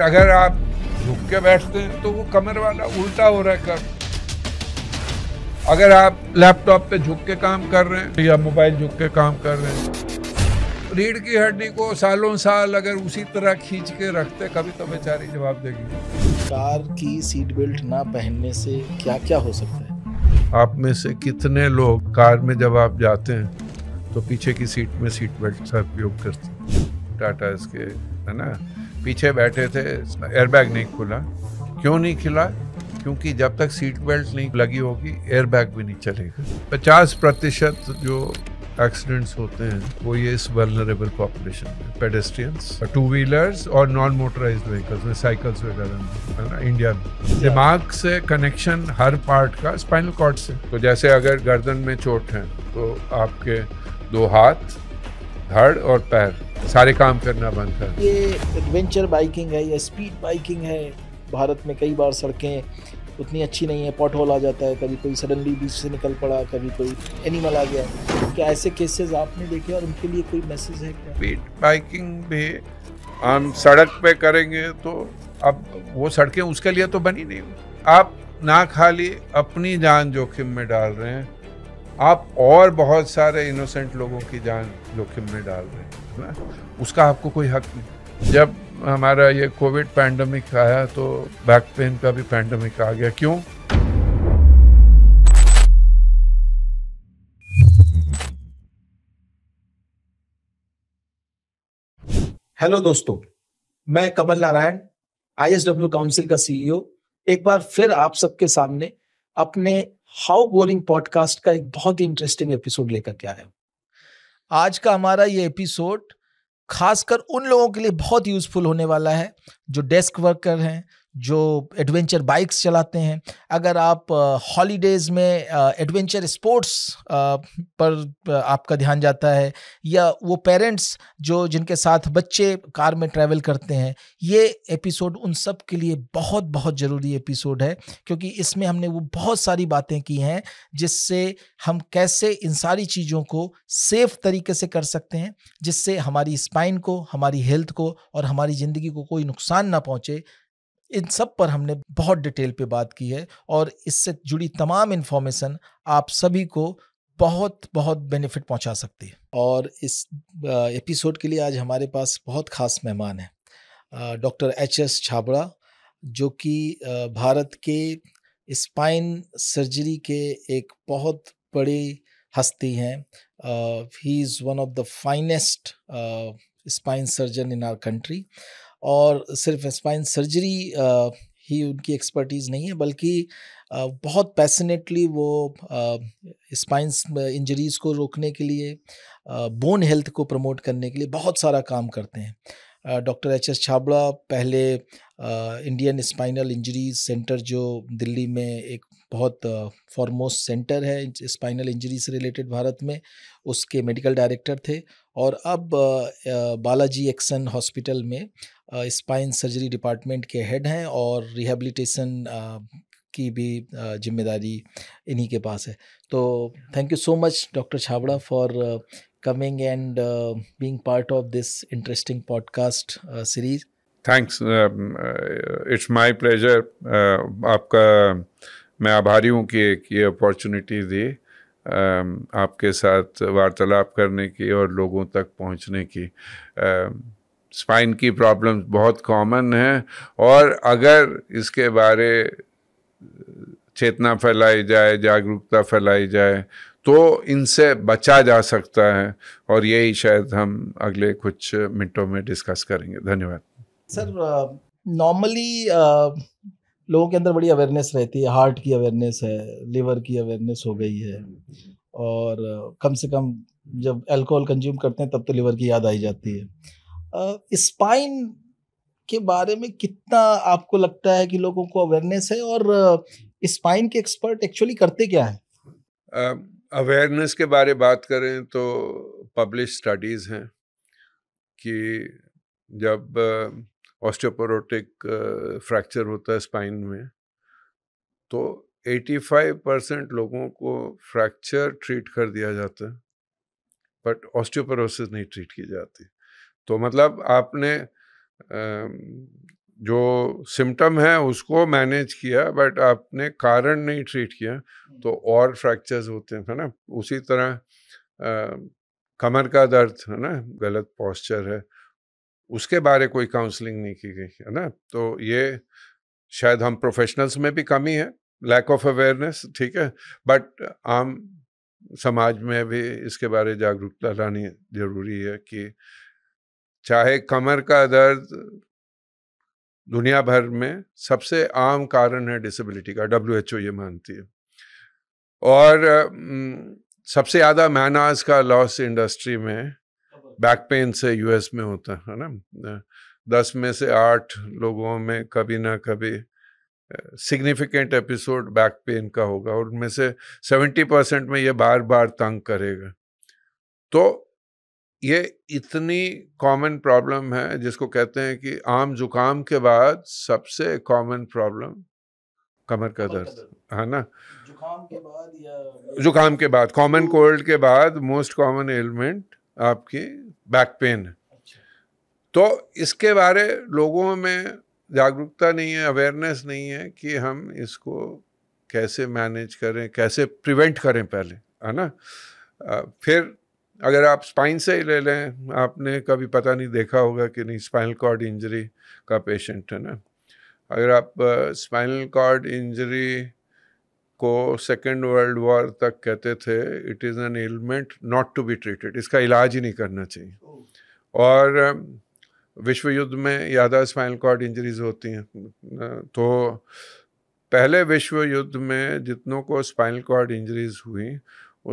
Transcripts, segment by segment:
अगर आप झुक के बैठते हैं तो वो कमर वाला उल्टा हो रहा है कर अगर आप लैपटॉप पे झुक के काम कर रहे हैं या मोबाइल झुक के काम कर रहे हैं रीढ़ की हड्डी को सालों साल अगर उसी तरह खींच के रखते कभी तो बेचारी जवाब देगी कार की सीट बेल्ट ना पहनने से क्या क्या हो सकता है आप में से कितने लोग कार में जब आप जाते हैं तो पीछे की सीट में सीट बेल्ट का उपयोग करते हैं टाटा इसके है ना पीछे बैठे थे एयरबैग नहीं खुला क्यों नहीं खिला क्योंकि जब तक सीट बेल्ट नहीं लगी होगी एयरबैग भी नहीं चलेगा पचास प्रतिशत जो एक्सीडेंट्स होते हैं वो ये इस वर्नरेबल पॉपुलेशन में पेडेस्ट्रियंस टू व्हीलर्स और नॉन मोटराइज व्हीकल्स में साइकिल्स वगैरह है ना इंडिया में दिमाग से कनेक्शन हर पार्ट का स्पाइनल कॉर्ड से तो जैसे अगर गर्दन में चोट है तो आपके दो हाथ धड़ और पैर सारे काम करना बंद कर ये एडवेंचर बाइकिंग है या स्पीड बाइकिंग है भारत में कई बार सड़कें उतनी अच्छी नहीं है पॉट आ जाता है कभी कोई सडनली बीच से निकल पड़ा कभी कोई एनिमल आ गया क्या ऐसे केसेस आपने देखे और उनके लिए कोई मैसेज है क्या स्पीड बाइकिंग भी हम सड़क पे करेंगे तो अब वो सड़कें उसके लिए तो बनी नहीं आप ना खाली अपनी जान जोखिम में डाल रहे हैं आप और बहुत सारे इनोसेंट लोगों की जान जोखिम में डाल रहे हैं उसका आपको कोई हक नहीं जब हमारा ये कोविड पैंडमिक आया तो बैक पेन का भी पैंडमिक आ गया क्यों हेलो दोस्तों मैं कमल नारायण आईएसडब्ल्यू काउंसिल का सीईओ e एक बार फिर आप सबके सामने अपने हाउ बोरिंग पॉडकास्ट का एक बहुत ही इंटरेस्टिंग एपिसोड लेकर के आया हूं आज का हमारा ये एपिसोड खासकर उन लोगों के लिए बहुत यूजफुल होने वाला है जो डेस्क वर्कर हैं जो एडवेंचर बाइक्स चलाते हैं अगर आप हॉलीडेज़ में एडवेंचर स्पोर्ट्स पर आपका ध्यान जाता है या वो पेरेंट्स जो जिनके साथ बच्चे कार में ट्रैवल करते हैं ये एपिसोड उन सब के लिए बहुत बहुत ज़रूरी एपिसोड है क्योंकि इसमें हमने वो बहुत सारी बातें की हैं जिससे हम कैसे इन सारी चीज़ों को सेफ तरीके से कर सकते हैं जिससे हमारी स्पाइन को हमारी हेल्थ को और हमारी ज़िंदगी को कोई नुकसान ना पहुँचे इन सब पर हमने बहुत डिटेल पे बात की है और इससे जुड़ी तमाम इन्फॉर्मेशन आप सभी को बहुत बहुत बेनिफिट पहुंचा सकती है और इस एपिसोड के लिए आज हमारे पास बहुत खास मेहमान हैं डॉक्टर एच एस छाबड़ा जो कि भारत के स्पाइन सर्जरी के एक बहुत बड़े हस्ती हैं he is one of the finest spine surgeon in our country और सिर्फ स्पाइन सर्जरी ही उनकी एक्सपर्टीज़ नहीं है बल्कि बहुत पैसनेटली वो स्पाइन इंजरीज़ को रोकने के लिए बोन हेल्थ को प्रमोट करने के लिए बहुत सारा काम करते हैं डॉक्टर एच एस छाबड़ा पहले इंडियन स्पाइनल इंजरीज सेंटर जो दिल्ली में एक बहुत फॉरमोस्ट सेंटर है स्पाइनल इंजरी से रिलेटेड भारत में उसके मेडिकल डायरेक्टर थे और अब बालाजी एक्सन हॉस्पिटल में स्पाइन सर्जरी डिपार्टमेंट के हेड हैं और रिहेबिलिटेशन की भी जिम्मेदारी इन्हीं के पास है तो thank you so much doctor Chhabra for coming and being part of this interesting podcast series thanks it's my pleasure आपका मैं आभारी हूँ कि एक ये अपॉर्चुनिटी दी आपके साथ वार्तालाप करने की और लोगों तक पहुंचने की स्पाइन की प्रॉब्लम बहुत कॉमन है और अगर इसके बारे चेतना फैलाई जाए जागरूकता फैलाई जाए तो इनसे बचा जा सकता है और यही शायद हम अगले कुछ मिनटों में डिस्कस करेंगे धन्यवाद सर नॉर्मली लोगों के अंदर बड़ी अवेयरनेस रहती है हार्ट की अवेयरनेस है लिवर की अवेयरनेस हो गई है और कम से कम जब अल्कोहल कंज्यूम करते हैं तब तो लिवर की याद आई जाती है स्पाइन के बारे में कितना आपको लगता है कि लोगों को अवेयरनेस है और स्पाइन के एक्सपर्ट एक्चुअली करते क्या है अवेयरनेस के बारे बात करें तो पब्लिश स्टडीज़ हैं कि जब ऑस्टियोपोरोटिक फ्रैक्चर uh, होता है स्पाइन में तो 85 परसेंट लोगों को फ्रैक्चर ट्रीट कर दिया जाता है बट ऑस्टियोपोरोसिस नहीं ट्रीट की जाती तो मतलब आपने जो सिम्टम है उसको मैनेज किया बट आपने कारण नहीं ट्रीट किया तो हम्म। और फ्रैक्चर्स होते हैं है ना उसी तरह आ, कमर का दर्द है ना गलत पॉस्चर है उसके बारे कोई काउंसलिंग नहीं की गई है ना तो ये शायद हम प्रोफेशनल्स में भी कमी है लैक ऑफ अवेयरनेस ठीक है बट आम समाज में भी इसके बारे जागरूकता लानी जरूरी है कि चाहे कमर का दर्द दुनिया भर में सबसे आम कारण है डिसेबिलिटी का डब्ल्यू एच ओ ये मानती है और सबसे ज़्यादा मैनाज का लॉस इंडस्ट्री में बैक पेन से यूएस में होता है ना दस में से आठ लोगों में कभी ना कभी सिग्निफिकेंट एपिसोड बैक पेन का होगा और उनमें से सेवेंटी परसेंट में ये बार बार तंग करेगा तो ये इतनी कॉमन प्रॉब्लम है जिसको कहते हैं कि आम जुकाम के बाद सबसे कॉमन प्रॉब्लम कमर का दर्द है ना जुकाम के बाद जुकाम के बाद कॉमन कोल्ड के बाद मोस्ट कॉमन एलिमेंट आपकी बैक पेन है अच्छा। तो इसके बारे लोगों में जागरूकता नहीं है अवेयरनेस नहीं है कि हम इसको कैसे मैनेज करें कैसे प्रिवेंट करें पहले है ना फिर अगर आप स्पाइन से ही ले लें आपने कभी पता नहीं देखा होगा कि नहीं स्पाइनल कॉर्ड इंजरी का पेशेंट है ना अगर आप स्पाइनल कॉर्ड इंजरी को सेकेंड वर्ल्ड वॉर तक कहते थे it is an element not to be treated इसका इलाज ही नहीं करना चाहिए oh. और विश्व युद्ध में ज़्यादा स्पाइनल कॉर्ड इंजरीज होती हैं तो पहले विश्व युद्ध में जितनों को स्पाइनल कॉर्ड इंजरीज हुई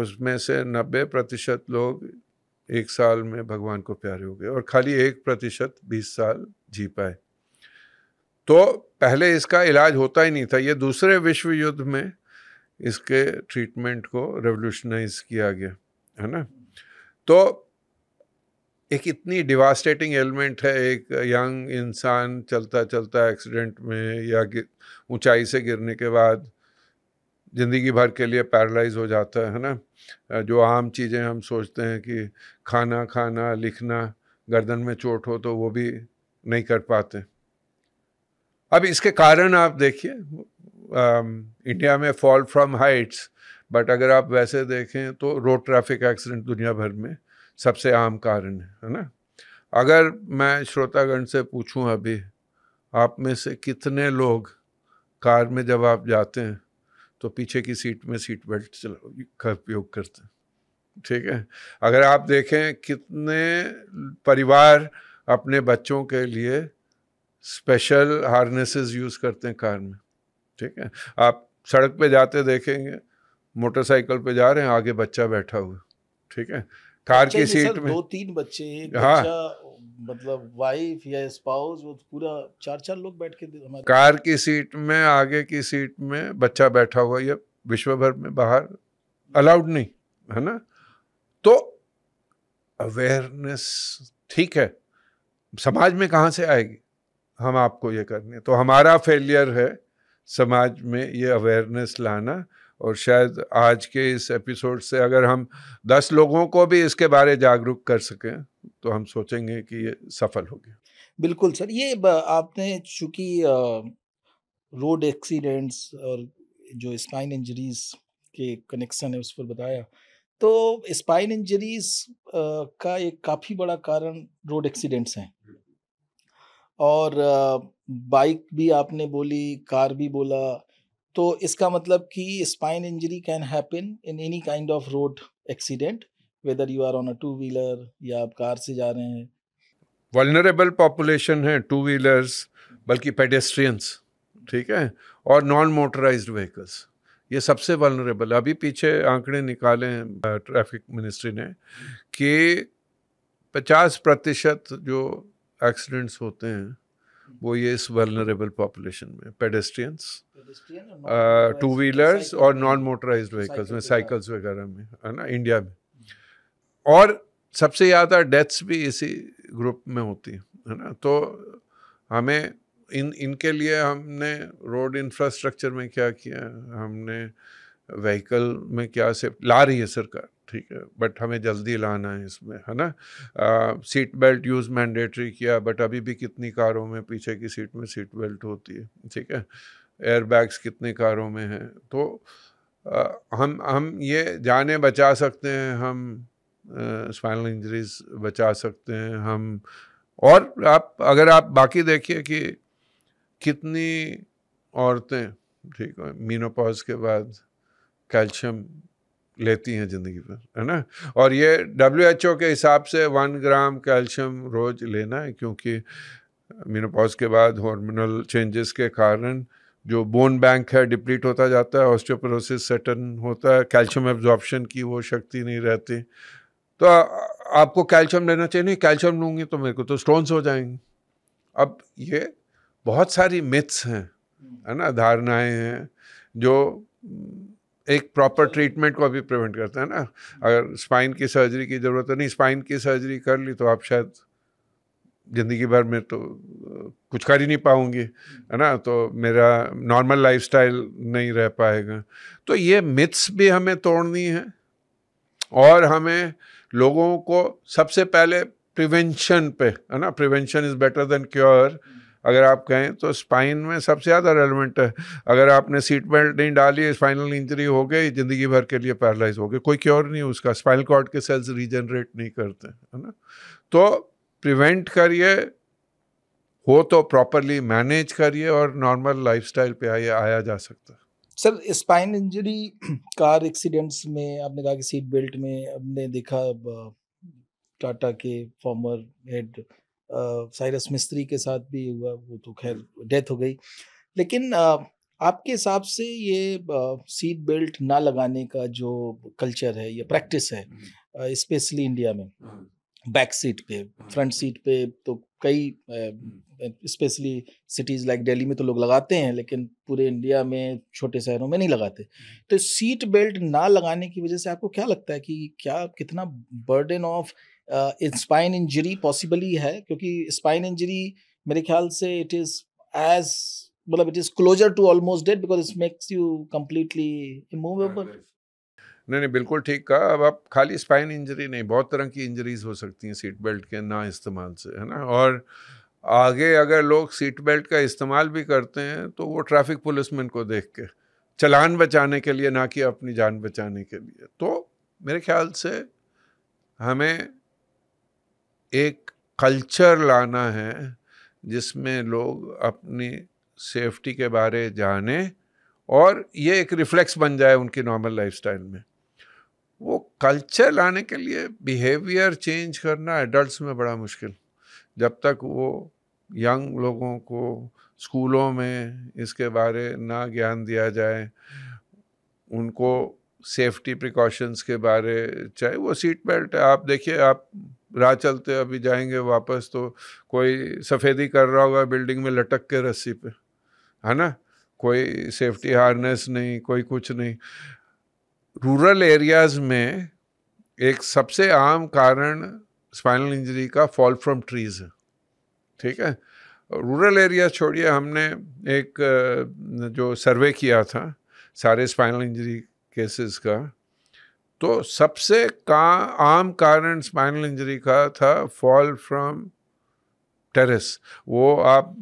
उसमें से नब्बे प्रतिशत लोग एक साल में भगवान को प्यारे हो गए और खाली एक प्रतिशत बीस साल जी पाए तो पहले इसका इलाज होता ही नहीं था ये दूसरे विश्व युद्ध में इसके ट्रीटमेंट को रेवोल्यूशनाइज किया गया है ना तो एक इतनी डिवास्टेटिंग एलिमेंट है एक यंग इंसान चलता चलता एक्सीडेंट में या ऊंचाई से गिरने के बाद ज़िंदगी भर के लिए पैरलाइज हो जाता है ना जो आम चीज़ें हम सोचते हैं कि खाना खाना लिखना गर्दन में चोट हो तो वो भी नहीं कर पाते अब इसके कारण आप देखिए इंडिया um, में फॉल फ्रॉम हाइट्स बट अगर आप वैसे देखें तो रोड ट्रैफिक एक्सीडेंट दुनिया भर में सबसे आम कारण है है ना अगर मैं श्रोतागण से पूछूं अभी आप में से कितने लोग कार में जब आप जाते हैं तो पीछे की सीट में सीट बेल्ट का उपयोग करते हैं ठीक है अगर आप देखें कितने परिवार अपने बच्चों के लिए स्पेशल हार्नेसेस यूज़ करते हैं कार में ठीक है आप सड़क पे जाते देखेंगे मोटरसाइकिल पे जा रहे हैं आगे बच्चा बैठा हुआ ठीक है कार की सीट में दो तीन बच्चे हाँ मतलब वाइफ या स्पाउस वो पूरा चार चार लोग बैठ के हमारे कार की सीट में आगे की सीट में बच्चा बैठा हुआ ये विश्व भर में बाहर अलाउड नहीं है ना तो अवेयरनेस ठीक है समाज में कहाँ से आएगी हम आपको ये करनी है तो हमारा फेलियर है समाज में ये अवेयरनेस लाना और शायद आज के इस एपिसोड से अगर हम दस लोगों को भी इसके बारे जागरूक कर सकें तो हम सोचेंगे कि ये सफल हो गया बिल्कुल सर ये आपने चूँकि रोड एक्सीडेंट्स और जो स्पाइन इंजरीज के कनेक्शन है उस पर बताया तो स्पाइन इंजरीज का एक काफ़ी बड़ा कारण रोड एक्सीडेंट्स हैं और बाइक भी आपने बोली कार भी बोला तो इसका मतलब कि spine injury can happen in any kind of road accident whether you are on a two wheeler या आप कार से जा रहे हैं वलनरेबल पॉपुलेशन है टू व्हीलर्स बल्कि पेडेस्ट्रियंस ठीक है और नॉन मोटराइज व्हीकल्स ये सबसे वलनरेबल अभी पीछे आंकड़े निकाले हैं ट्रैफिक मिनिस्ट्री ने कि पचास प्रतिशत जो एक्सीडेंट्स होते हैं वो ये इस वेलनरेबल पॉपुलेशन में पेडेस्ट्रियंस टू व्हीलर्स और नॉन मोटराइज व्हीकल्स में साइकिल्स वगैरह में है ना इंडिया में hmm. और सबसे ज़्यादा डेथ्स भी इसी ग्रुप में होती है ना तो हमें इन इनके लिए हमने रोड इंफ्रास्ट्रक्चर में क्या किया हमने व्हीकल में क्या से ला रही है सरकार ठीक है बट हमें जल्दी लाना है इसमें है ना सीट बेल्ट यूज़ मैंडेटरी किया बट अभी भी कितनी कारों में पीछे की सीट में सीट बेल्ट होती है ठीक है एयर बैग्स कितने कारों में हैं तो आ, हम हम ये जाने बचा सकते हैं हम स्पाइनल इंजरीज बचा सकते हैं हम और आप अगर आप बाकी देखिए कि कितनी औरतें ठीक है मीनोपॉज के बाद कैल्शियम लेती हैं ज़िंदगी भर है ना और ये डब्ल्यू एच ओ के हिसाब से वन ग्राम कैल्शियम रोज़ लेना है क्योंकि मीनोपॉज के बाद हॉर्मोनल चेंजेस के कारण जो बोन बैंक है डिप्लीट होता जाता है ऑस्टियोपोरोसिस सेटन होता है कैल्शियम एब्जॉर्प्शन की वो शक्ति नहीं रहती तो आ, आपको कैल्शियम लेना चाहिए नहीं कैल्शियम लूँगी तो मेरे को तो स्टोन्स हो जाएंगे अब ये बहुत सारी मिथ्स हैं है ना धारणाएँ हैं जो एक प्रॉपर ट्रीटमेंट को भी प्रिवेंट करता है ना अगर स्पाइन की सर्जरी की ज़रूरत तो नहीं स्पाइन की सर्जरी कर ली तो आप शायद ज़िंदगी भर में तो कुछ कर ही नहीं पाऊँगी है ना तो मेरा नॉर्मल लाइफस्टाइल नहीं रह पाएगा तो ये मिथ्स भी हमें तोड़नी है और हमें लोगों को सबसे पहले प्रिवेंशन पे है ना prevention is better than cure अगर आप कहें तो स्पाइन में सबसे ज़्यादा रेलिवेंट है अगर आपने सीट बेल्ट नहीं डाली स्पाइनल इंजरी हो गई ज़िंदगी भर के लिए पैरलाइज हो गए कोई क्योर नहीं उसका स्पाइनल कॉर्ड के सेल्स रीजनरेट नहीं करते है ना तो प्रिवेंट करिए हो तो प्रॉपरली मैनेज करिए और नॉर्मल लाइफ स्टाइल पे आइए आया जा सकता है sir spine injury car accidents में आपने कहा कि सीट बेल्ट में आपने देखा टाटा के फॉर्मर हेड साइरस मिस्त्री के साथ भी हुआ वो तो खैर डेथ हो गई लेकिन आपके हिसाब से ये सीट बेल्ट ना लगाने का जो कल्चर है या प्रैक्टिस है स्पेशली इंडिया में बैक सीट पे फ्रंट सीट पे तो कई स्पेशली सिटीज़ लाइक दिल्ली में तो लोग लगाते हैं लेकिन पूरे इंडिया में छोटे शहरों में नहीं लगाते तो सीट बेल्ट ना लगाने की वजह से आपको क्या लगता है कि क्या कितना burden of spine injury possibly है क्योंकि स्पाइन इंजरी मेरे ख्याल से इट इज़ एज मतलब it is closer to almost dead because it makes you completely immovable नहीं नहीं बिल्कुल ठीक कहा अब आप खाली स्पाइन इंजरी नहीं बहुत तरह की इंजरीज हो सकती हैं सीट बेल्ट के ना इस्तेमाल से है ना और आगे अगर लोग सीट बेल्ट का इस्तेमाल भी करते हैं तो वो ट्रैफिक पुलिसमैन को देख के चलान बचाने के लिए ना कि अपनी जान बचाने के लिए तो मेरे ख्याल से हमें एक कल्चर लाना है जिसमें लोग अपनी सेफ्टी के बारे जाने और ये एक रिफ्लेक्स बन जाए उनकी नॉर्मल लाइफस्टाइल में वो कल्चर लाने के लिए बिहेवियर चेंज करना एडल्ट्स में बड़ा मुश्किल जब तक वो यंग लोगों को स्कूलों में इसके बारे ना ज्ञान दिया जाए उनको सेफ्टी प्रिकॉशंस के बारे चाहे वो सीट बेल्ट आप देखिए आप राह चलते अभी जाएंगे वापस तो कोई सफ़ेदी कर रहा होगा बिल्डिंग में लटक के रस्सी पे है ना कोई सेफ्टी हार्नेस नहीं कोई कुछ नहीं रूरल एरियाज में एक सबसे आम कारण स्पाइनल इंजरी का फॉल फ्रॉम ट्रीज है ठीक है रूरल एरिया छोड़िए हमने एक जो सर्वे किया था सारे स्पाइनल इंजरी केसेस का तो सबसे का आम कारण स्पाइनल इंजरी का था फॉल फ्रॉम टेरेस वो आप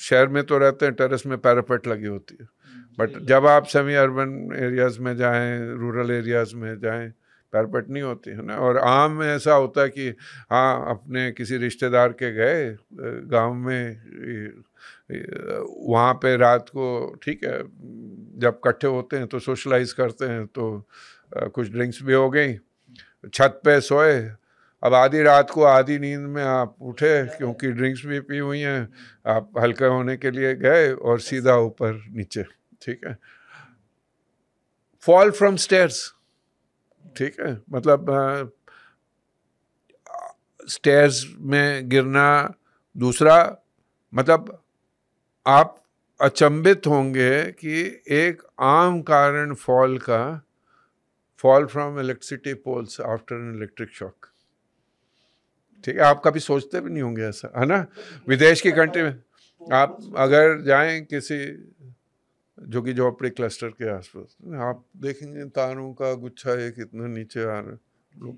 शहर में तो रहते हैं टेरेस में पैरापेट लगी होती है बट जब आप सेमी अर्बन एरियाज़ में जाएं रूरल एरियाज़ में जाएं पैरपट नहीं होती है ना और आम में ऐसा होता है कि हाँ अपने किसी रिश्तेदार के गए गांव में वहाँ पे रात को ठीक है जब इकट्ठे होते हैं तो सोशलाइज करते हैं तो कुछ ड्रिंक्स भी हो गई छत पे सोए अब आधी रात को आधी नींद में आप उठे क्योंकि ड्रिंक्स भी पी हुई हैं आप हल्के होने के लिए गए और सीधा ऊपर नीचे ठीक है फॉल फ्रॉम स्टेयर्स ठीक है मतलब स्टेयर्स में गिरना दूसरा मतलब आप अचंभित होंगे कि एक आम कारण फॉल का fall from electricity poles after an electric shock ठीक है आप कभी सोचते भी नहीं होंगे ऐसा है ना विदेश की कंट्री में आप अगर जाएं किसी जो कि झोपड़ी क्लस्टर के आसपास आप देखेंगे तारों का गुच्छा एक इतना नीचे आ रहा है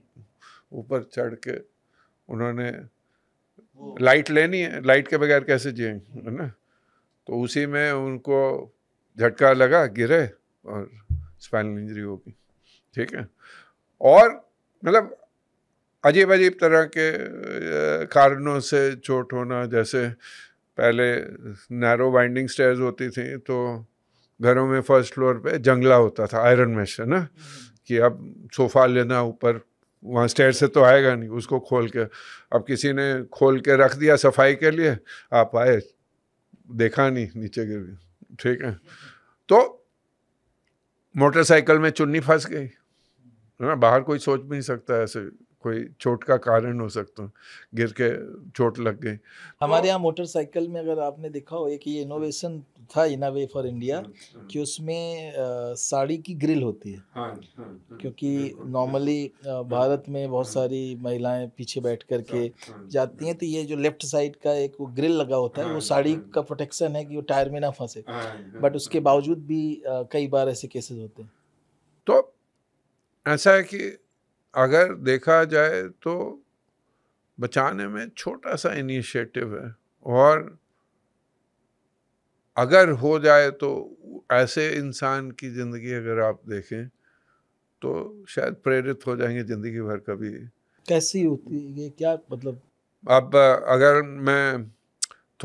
ऊपर चढ़ के उन्होंने लाइट लेनी है लाइट के बगैर कैसे जिएंगे है ना तो उसी में उनको झटका लगा गिरे और स्पाइनल इंजरी होगी ठीक है और मतलब अजीब अजीब तरह के कारणों से चोट होना जैसे पहले नैरो बाइंडिंग स्टेयर्स होती थी तो घरों में फर्स्ट फ्लोर पे जंगला होता था आयरन मेश है ना हम्म। कि अब सोफ़ा लेना ऊपर वहाँ स्टेयर से तो आएगा नहीं उसको खोल के अब किसी ने खोल के रख दिया सफाई के लिए आप आए देखा नहीं नीचे गिर ठीक है हम्म। तो मोटरसाइकिल में चुन्नी फंस गई है ना बाहर कोई सोच भी नहीं सकता ऐसे कोई चोट का कारण हो सकता गिर के चोट लग गई हमारे तो यहाँ मोटरसाइकिल में अगर आपने देखा हो एक ये इनोवेशन था इन वे फॉर इंडिया कि उसमें साड़ी की ग्रिल होती है हाँ, हाँ, हाँ क्योंकि नॉर्मली भारत में बहुत हाँ। सारी महिलाएं पीछे बैठ कर के हाँ, जाती हैं तो ये जो लेफ्ट साइड का एक वो ग्रिल लगा होता है वो साड़ी का प्रोटेक्शन है कि वो टायर में ना फंसे बट उसके बावजूद भी कई बार ऐसे केसेस होते हैं तो ऐसा है कि अगर देखा जाए तो बचाने में छोटा सा इनिशिएटिव है और अगर हो जाए तो ऐसे इंसान की ज़िंदगी अगर आप देखें तो शायद प्रेरित हो जाएंगे ज़िंदगी भर कभी कैसी होती है ये क्या मतलब अब अगर मैं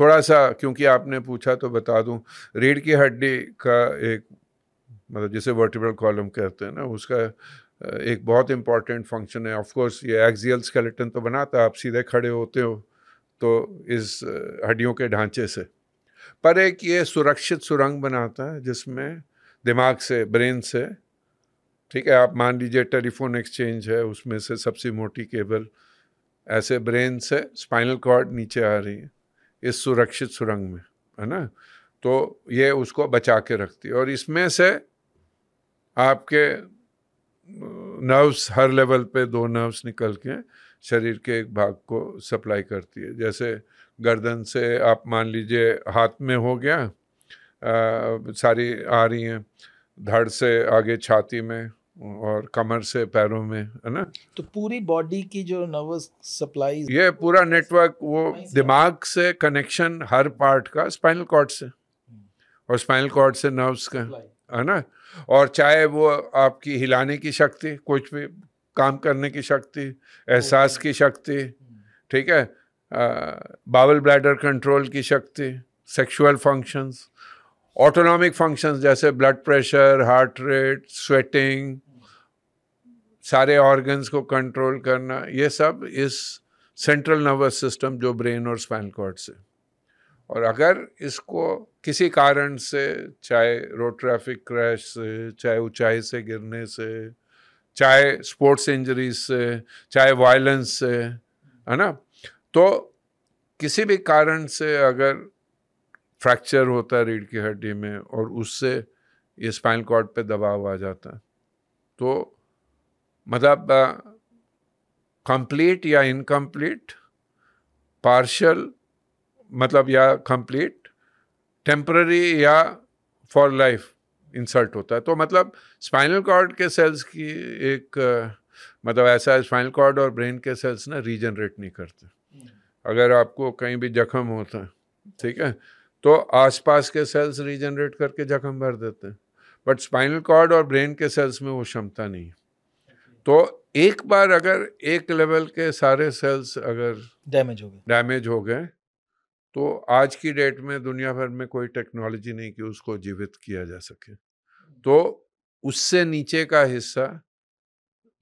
थोड़ा सा क्योंकि आपने पूछा तो बता दूं रीढ़ की हड्डी का एक मतलब जिसे वर्टिब्रल कॉलम कहते हैं ना उसका एक बहुत इम्पॉर्टेंट फंक्शन है ऑफ कोर्स ये एक्जियल स्केलेटन तो बनाता है आप सीधे खड़े होते हो तो इस हड्डियों के ढांचे से पर एक ये सुरक्षित सुरंग बनाता है जिसमें दिमाग से ब्रेन से ठीक है आप मान लीजिए टेलीफोन एक्सचेंज है उसमें से सबसे मोटी केबल ऐसे ब्रेन से स्पाइनल कॉर्ड नीचे आ रही है इस सुरक्षित सुरंग में है ना तो ये उसको बचा के रखती है और इसमें से आपके नर्व्स हर लेवल पे दो नर्व्स निकल के शरीर के एक भाग को सप्लाई करती है जैसे गर्दन से आप मान लीजिए हाथ में हो गया आ, सारी आ रही हैं धड़ से आगे छाती में और कमर से पैरों में है ना तो पूरी बॉडी की जो नर्वस सप्लाई ये पूरा नेटवर्क वो दिमाग से कनेक्शन हर पार्ट का स्पाइनल कॉर्ड से hmm. और स्पाइनल कॉर्ड से नर्व्स का है ना और चाहे वो आपकी हिलाने की शक्ति कुछ भी काम करने की शक्ति एहसास की शक्ति ठीक है बावल ब्लैडर कंट्रोल की शक्ति सेक्सुअल फंक्शंस ऑटोनॉमिक फंक्शंस जैसे blood pressure heart rate sweating सारे ऑर्गन्स को कंट्रोल करना ये सब इस सेंट्रल नर्वस सिस्टम जो ब्रेन और स्पाइनल कॉर्ड से और अगर इसको किसी कारण से चाहे रोड ट्रैफिक क्रैश से चाहे ऊंचाई से गिरने से चाहे स्पोर्ट्स इंजरीज से चाहे वायलेंस से है ना तो किसी भी कारण से अगर फ्रैक्चर होता है रीढ़ की हड्डी में और उससे ये स्पाइनल कॉर्ड पे दबाव आ जाता है तो मतलब कंप्लीट या इनकम्प्लीट पार्शल मतलब या कंप्लीट टेम्प्ररी या फॉर लाइफ इंसर्ट होता है तो मतलब स्पाइनल कॉर्ड के सेल्स की एक मतलब ऐसा है स्पाइनल कॉर्ड और ब्रेन के सेल्स ना रीजनरेट नहीं करते हम्म। अगर आपको कहीं भी जख्म होता है ठीक है तो आसपास के सेल्स रीजनरेट करके जख्म भर देते हैं बट स्पाइनल कॉर्ड और ब्रेन के सेल्स में वो क्षमता नहीं तो एक बार अगर एक लेवल के सारे सेल्स अगर डैमेज हो गए डैमेज हो गए तो आज की डेट में दुनिया भर में कोई टेक्नोलॉजी नहीं कि उसको जीवित किया जा सके तो उससे नीचे का हिस्सा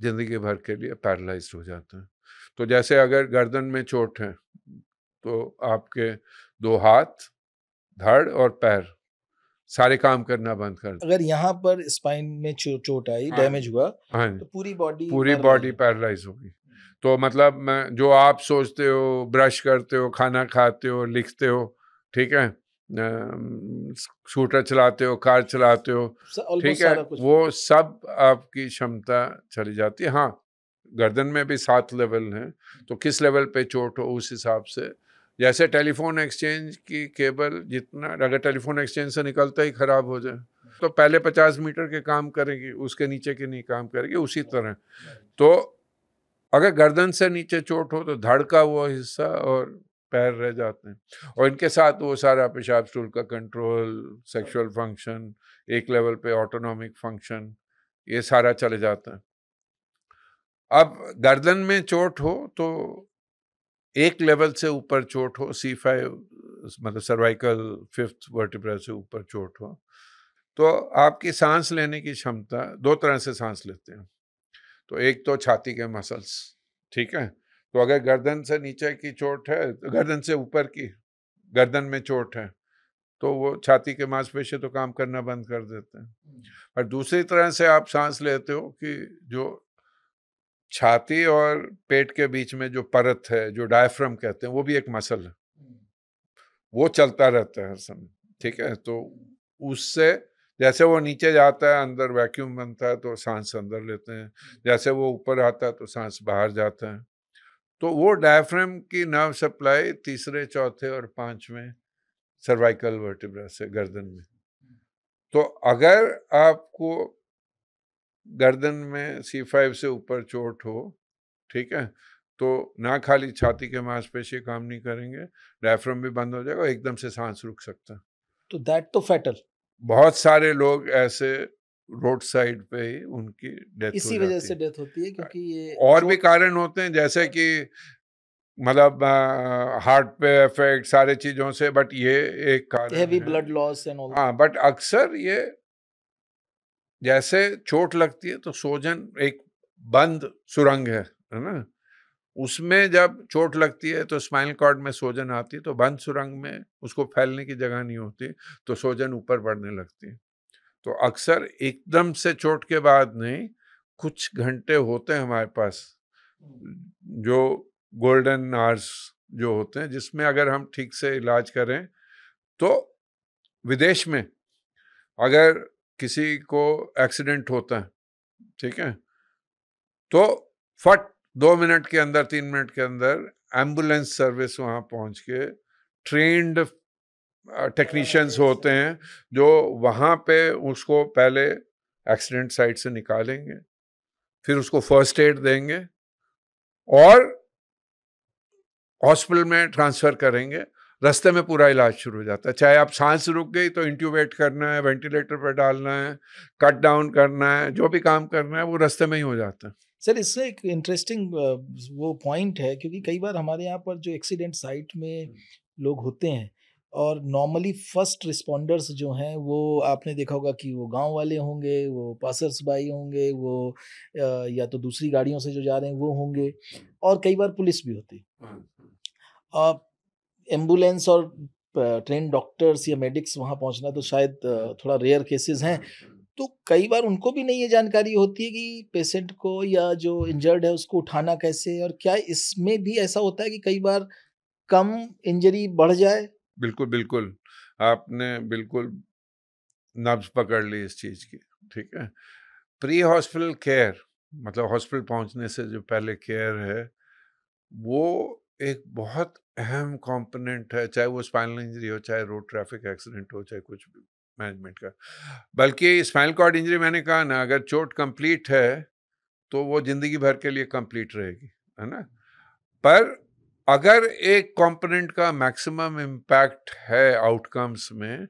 जिंदगी भर के लिए पैरलाइज हो जाता है तो जैसे अगर गर्दन में चोट है तो आपके दो हाथ धड़ और पैर सारे काम करना बंद कर अगर यहाँ पर स्पाइन में चो, चोट आई हाँ। डैमेज हुआ हाँ, तो पूरी बॉडी पूरी बॉडी पैरालाइज होगी तो मतलब मैं जो आप सोचते हो ब्रश करते हो खाना खाते हो लिखते हो ठीक है स्कूटर चलाते हो कार चलाते हो ठीक है वो सब आपकी क्षमता चली जाती है हाँ गर्दन में भी सात लेवल हैं तो किस लेवल पे चोट हो उस हिसाब से जैसे टेलीफोन एक्सचेंज की केबल जितना अगर टेलीफोन एक्सचेंज से निकलता ही ख़राब हो जाए तो पहले पचास मीटर के काम करेगी उसके नीचे के नहीं काम करेगी उसी तरह तो अगर गर्दन से नीचे चोट हो तो धड़ का वो हिस्सा और पैर रह जाते हैं और इनके साथ वो सारा पेशाब स्टूल का कंट्रोल सेक्सुअल फंक्शन एक लेवल पे ऑटोनॉमिक फंक्शन ये सारा चले जाता है अब गर्दन में चोट हो तो एक लेवल से ऊपर चोट हो सी फाइव मतलब सर्वाइकल फिफ्थ वर्टिब्रा से ऊपर चोट हो तो आपकी सांस लेने की क्षमता दो तरह से सांस लेते हैं तो एक तो छाती के मसल्स ठीक है तो अगर गर्दन से नीचे की चोट है तो गर्दन से ऊपर की गर्दन में चोट है तो वो छाती के मांसपेशी तो काम करना बंद कर देते हैं और दूसरी तरह से आप सांस लेते हो कि जो छाती और पेट के बीच में जो परत है जो डायफ्रम कहते हैं वो भी एक मसल है वो चलता रहता है हर समय ठीक है तो उससे जैसे वो नीचे जाता है अंदर वैक्यूम बनता है तो सांस अंदर लेते हैं जैसे वो ऊपर आता है तो सांस बाहर जाता है तो वो डायफ्रेम की नर्व सप्लाई तीसरे चौथे और पांचवें सर्वाइकल वर्टिब्रा से गर्दन में तो अगर आपको गर्दन में सी फाइव से ऊपर चोट हो ठीक है तो ना खाली छाती के मांसपेशी काम नहीं करेंगे डायफ्रम भी बंद हो जाएगा एकदम से सांस रुक सकता है तो दैट तो फैटल बहुत सारे लोग ऐसे रोड साइड पे ही उनकी डेथ इसी वजह से डेथ होती है क्योंकि ये और भी कारण होते हैं जैसे हाँ। कि मतलब हार्ट पे इफेक्ट सारे चीजों से बट ये एक कारण heavy blood loss and all हाँ बट अक्सर ये जैसे चोट लगती है तो सोजन एक बंद सुरंग है है ना उसमें जब चोट लगती है तो स्पाइनल कॉर्ड में सोजन आती है तो बंद सुरंग में उसको फैलने की जगह नहीं होती तो सोजन ऊपर बढ़ने लगती है तो अक्सर एकदम से चोट के बाद नहीं कुछ घंटे होते हैं हमारे पास जो गोल्डन आर्स जो होते हैं जिसमें अगर हम ठीक से इलाज करें तो विदेश में अगर किसी को एक्सीडेंट होता है ठीक है तो फट दो मिनट के अंदर तीन मिनट के अंदर एम्बुलेंस सर्विस वहाँ पहुँच के ट्रेंड टेक्नीशियंस होते हैं जो वहाँ पे उसको पहले एक्सीडेंट साइट से निकालेंगे फिर उसको फर्स्ट एड देंगे और हॉस्पिटल में ट्रांसफ़र करेंगे रास्ते में पूरा इलाज शुरू हो जाता है चाहे आप सांस रुक गई तो इंट्यूबेट करना है वेंटिलेटर पर डालना है कट डाउन करना है जो भी काम करना है वो रास्ते में ही हो जाता है सर इससे एक इंटरेस्टिंग वो पॉइंट है क्योंकि कई बार हमारे यहाँ पर जो एक्सीडेंट साइट में लोग होते हैं और नॉर्मली फर्स्ट रिस्पॉन्डर्स जो हैं वो आपने देखा होगा कि वो गांव वाले होंगे वो पासर्स बाई होंगे वो या तो दूसरी गाड़ियों से जो जा रहे हैं वो होंगे और कई बार पुलिस भी होती है एम्बुलेंस और ट्रेन डॉक्टर्स या मेडिक्स वहाँ पहुँचना तो शायद थोड़ा रेयर केसेस हैं तो कई बार उनको भी नहीं ये जानकारी होती है कि पेशेंट को या जो इंजर्ड है उसको उठाना कैसे और क्या इसमें भी ऐसा होता है कि कई बार कम इंजरी बढ़ जाए बिल्कुल बिल्कुल आपने बिल्कुल नब्ज पकड़ ली इस चीज़ की ठीक है प्री हॉस्पिटल केयर मतलब हॉस्पिटल पहुंचने से जो पहले केयर है वो एक बहुत अहम कंपोनेंट है चाहे वो स्पाइनल इंजरी हो चाहे रोड ट्रैफिक एक्सीडेंट हो चाहे कुछ भी मैनेजमेंट का बल्कि स्पाइनल कॉर्ड इंजरी मैंने कहा ना अगर चोट कंप्लीट है तो वो ज़िंदगी भर के लिए कंप्लीट रहेगी है ना पर अगर एक कंपोनेंट का मैक्सिमम इम्पैक्ट है आउटकम्स में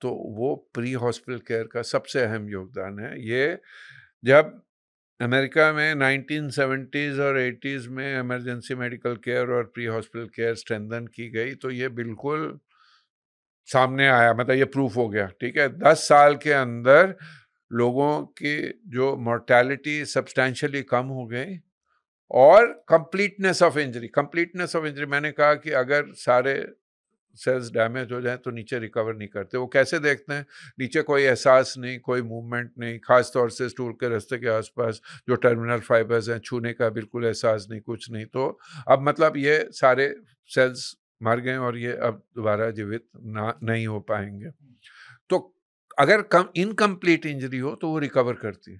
तो वो प्री हॉस्पिटल केयर का सबसे अहम योगदान है ये जब अमेरिका में 1970s और 80s में इमरजेंसी मेडिकल केयर और प्री हॉस्पिटल केयर स्ट्रेंथन की गई तो ये बिल्कुल सामने आया मतलब ये प्रूफ हो गया ठीक है दस साल के अंदर लोगों की जो मोर्टेलिटी सब्सटैंशली कम हो गई और completeness of injury completeness of injury मैंने कहा कि अगर सारे सेल्स डैमेज हो जाए तो नीचे रिकवर नहीं करते वो कैसे देखते हैं नीचे कोई एहसास नहीं कोई मूवमेंट नहीं खास तौर से स्टूल के रास्ते के आसपास जो टर्मिनल फाइबर्स हैं छूने का बिल्कुल एहसास नहीं कुछ नहीं तो अब मतलब ये सारे सेल्स मर गए और ये अब दोबारा जीवित ना नहीं हो पाएंगे तो अगर कम इनकम्प्लीट इंजरी हो तो वो रिकवर करती है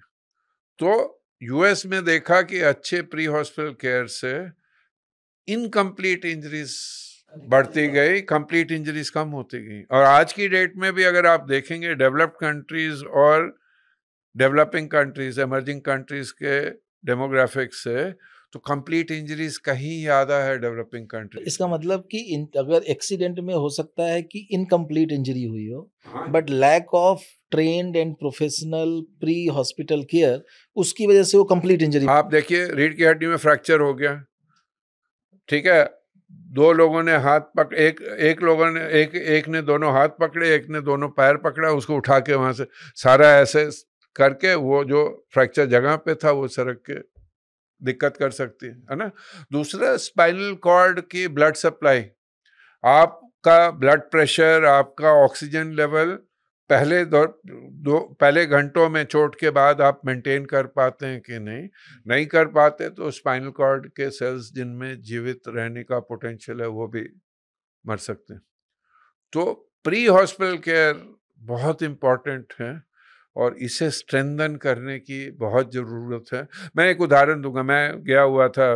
तो यूएस में देखा कि अच्छे प्री हॉस्पिटल केयर से इनकम्प्लीट इंजरीज बढ़ती गई कंप्लीट इंजरीज कम होती गई और आज की डेट में भी अगर आप देखेंगे डेवलप्ड कंट्रीज और डेवलपिंग कंट्रीज एमर्जिंग कंट्रीज के डेमोग्राफिक्स से तो कंप्लीट इंजरीज कहीं ज़्यादा है डेवलपिंग कंट्री इसका मतलब कि इन अगर एक्सीडेंट में हो सकता है कि इनकम्प्लीट इंजरी हुई हो but lack of train and professional pre hospital care उसकी वजह से वो कंप्लीट इंजरी आप देखिए रीढ़ की हड्डी में फ्रैक्चर हो गया ठीक है दो लोगों ने हाथ पक एक एक लोगों ने एक एक ने दोनों हाथ पकड़े एक ने दोनों पैर पकड़ा उसको उठा के वहाँ से सारा ऐसे करके वो जो फ्रैक्चर जगह पे था वो सड़क के दिक्कत कर सकती है ना दूसरा स्पाइनल कॉर्ड की ब्लड सप्लाई आपका ब्लड प्रेशर आपका ऑक्सीजन लेवल पहले दो, दो पहले घंटों में चोट के बाद आप मेंटेन कर पाते हैं कि नहीं नहीं कर पाते तो स्पाइनल कॉर्ड के सेल्स जिनमें जीवित रहने का पोटेंशियल है वो भी मर सकते हैं तो प्री हॉस्पिटल केयर बहुत इम्पॉर्टेंट है और इसे स्ट्रेंदन करने की बहुत ज़रूरत है मैं एक उदाहरण दूंगा मैं गया हुआ था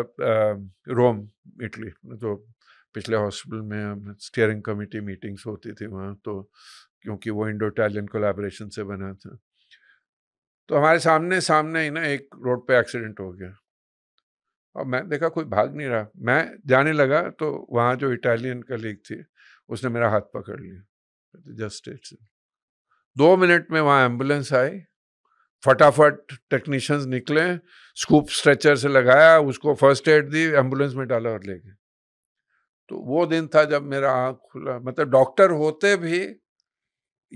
रोम इटली तो पिछले हॉस्पिटल में स्टीयरिंग कमेटी मीटिंग्स होती थी वहाँ तो क्योंकि वो इंडो इटालियन कोलाब्रेशन से बना था तो हमारे सामने सामने ही ना एक रोड पे एक्सीडेंट हो गया और मैं देखा कोई भाग नहीं रहा मैं जाने लगा तो वहाँ जो इटालियन कलीग थी उसने मेरा हाथ पकड़ लिया जस्ट इट्स दो मिनट में वहाँ एम्बुलेंस आई फटाफट टेक्नीशियंस निकले स्कूप स्ट्रेचर से लगाया उसको फर्स्ट एड दी एम्बुलेंस में डाला और ले गए तो वो दिन था जब मेरा आँख खुला मतलब डॉक्टर होते भी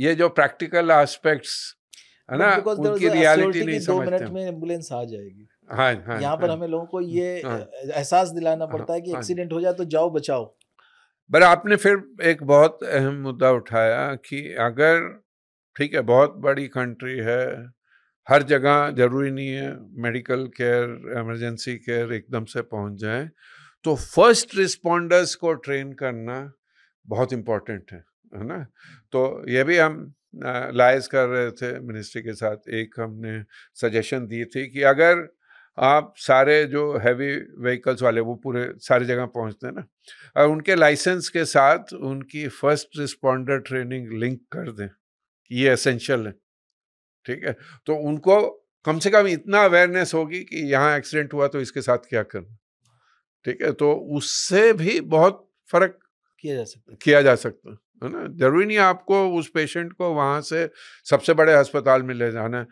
ये जो प्रैक्टिकल एस्पेक्ट्स है ना तो उनकी तो रियलिटी नहीं दो मिनट में एम्बुलेंस आ जाएगी हाँ हाँ यहाँ पर हाँ, हमें लोगों को ये हाँ। एहसास दिलाना हाँ, पड़ता है कि हाँ। एक्सीडेंट हो जाए तो जाओ बचाओ पर आपने फिर एक बहुत अहम मुद्दा उठाया कि अगर ठीक है बहुत बड़ी कंट्री है हर जगह ज़रूरी नहीं है मेडिकल केयर इमरजेंसी केयर एकदम से पहुंच जाए तो फर्स्ट रिस्पोंडर्स को ट्रेन करना बहुत इम्पोर्टेंट है है ना तो ये भी हम लाइज कर रहे थे मिनिस्ट्री के साथ एक हमने सजेशन दी थी कि अगर आप सारे जो हैवी व्हीकल्स वाले वो पूरे सारी जगह पहुंचते हैं ना और उनके लाइसेंस के साथ उनकी फर्स्ट रिस्पोंडर ट्रेनिंग लिंक कर दें ये असेंशियल है ठीक है तो उनको कम से कम इतना अवेयरनेस होगी कि यहाँ एक्सीडेंट हुआ तो इसके साथ क्या करना ठीक है तो उससे भी बहुत फर्क किया जा सकता किया जा सकता है ना जरूरी नहीं आपको उस पेशेंट को वहाँ से सबसे बड़े अस्पताल में ले जाना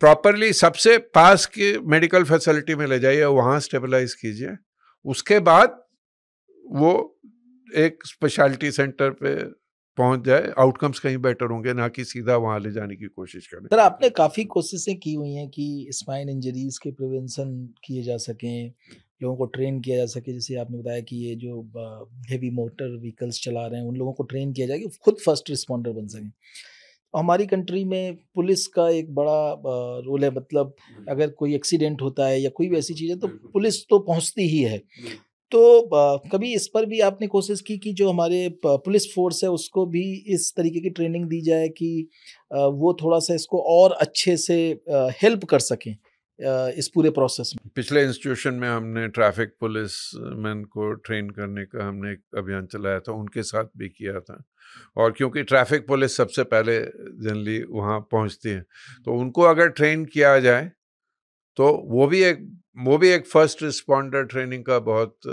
प्रॉपरली सबसे पास की मेडिकल फैसिलिटी में ले जाइए वहाँ स्टेबलाइज कीजिए उसके बाद वो एक स्पेशलिटी सेंटर पे पहुंच जाए आउटकम्स कहीं बेटर होंगे ना कि सीधा वहां ले जाने की कोशिश करें सर आपने काफ़ी कोशिशें की हुई हैं कि स्पाइन इंजरीज के प्रिवेंशन किए जा सकें लोगों को ट्रेन किया जा सके जैसे आपने बताया कि ये जो हेवी मोटर व्हीकल्स चला रहे हैं उन लोगों को ट्रेन किया जाए कि खुद फर्स्ट रिस्पॉन्डर बन सकें तो हमारी कंट्री में पुलिस का एक बड़ा रोल है मतलब हम्म। अगर कोई एक्सीडेंट होता है या कोई भी ऐसी चीज़ है तो पुलिस तो पहुंचती ही है तो कभी इस पर भी आपने कोशिश की कि जो हमारे पुलिस फोर्स है उसको भी इस तरीके की ट्रेनिंग दी जाए कि वो थोड़ा सा इसको और अच्छे से हेल्प कर सकें इस पूरे प्रोसेस में पिछले इंस्टीट्यूशन में हमने ट्रैफिक पुलिस मैन को ट्रेन करने का हमने एक अभियान चलाया था उनके साथ भी किया था और क्योंकि ट्रैफिक पुलिस सबसे पहले जनरली वहाँ पहुँचती है तो उनको अगर ट्रेन किया जाए तो वो भी एक वो भी एक फर्स्ट रिस्पॉन्डर ट्रेनिंग का बहुत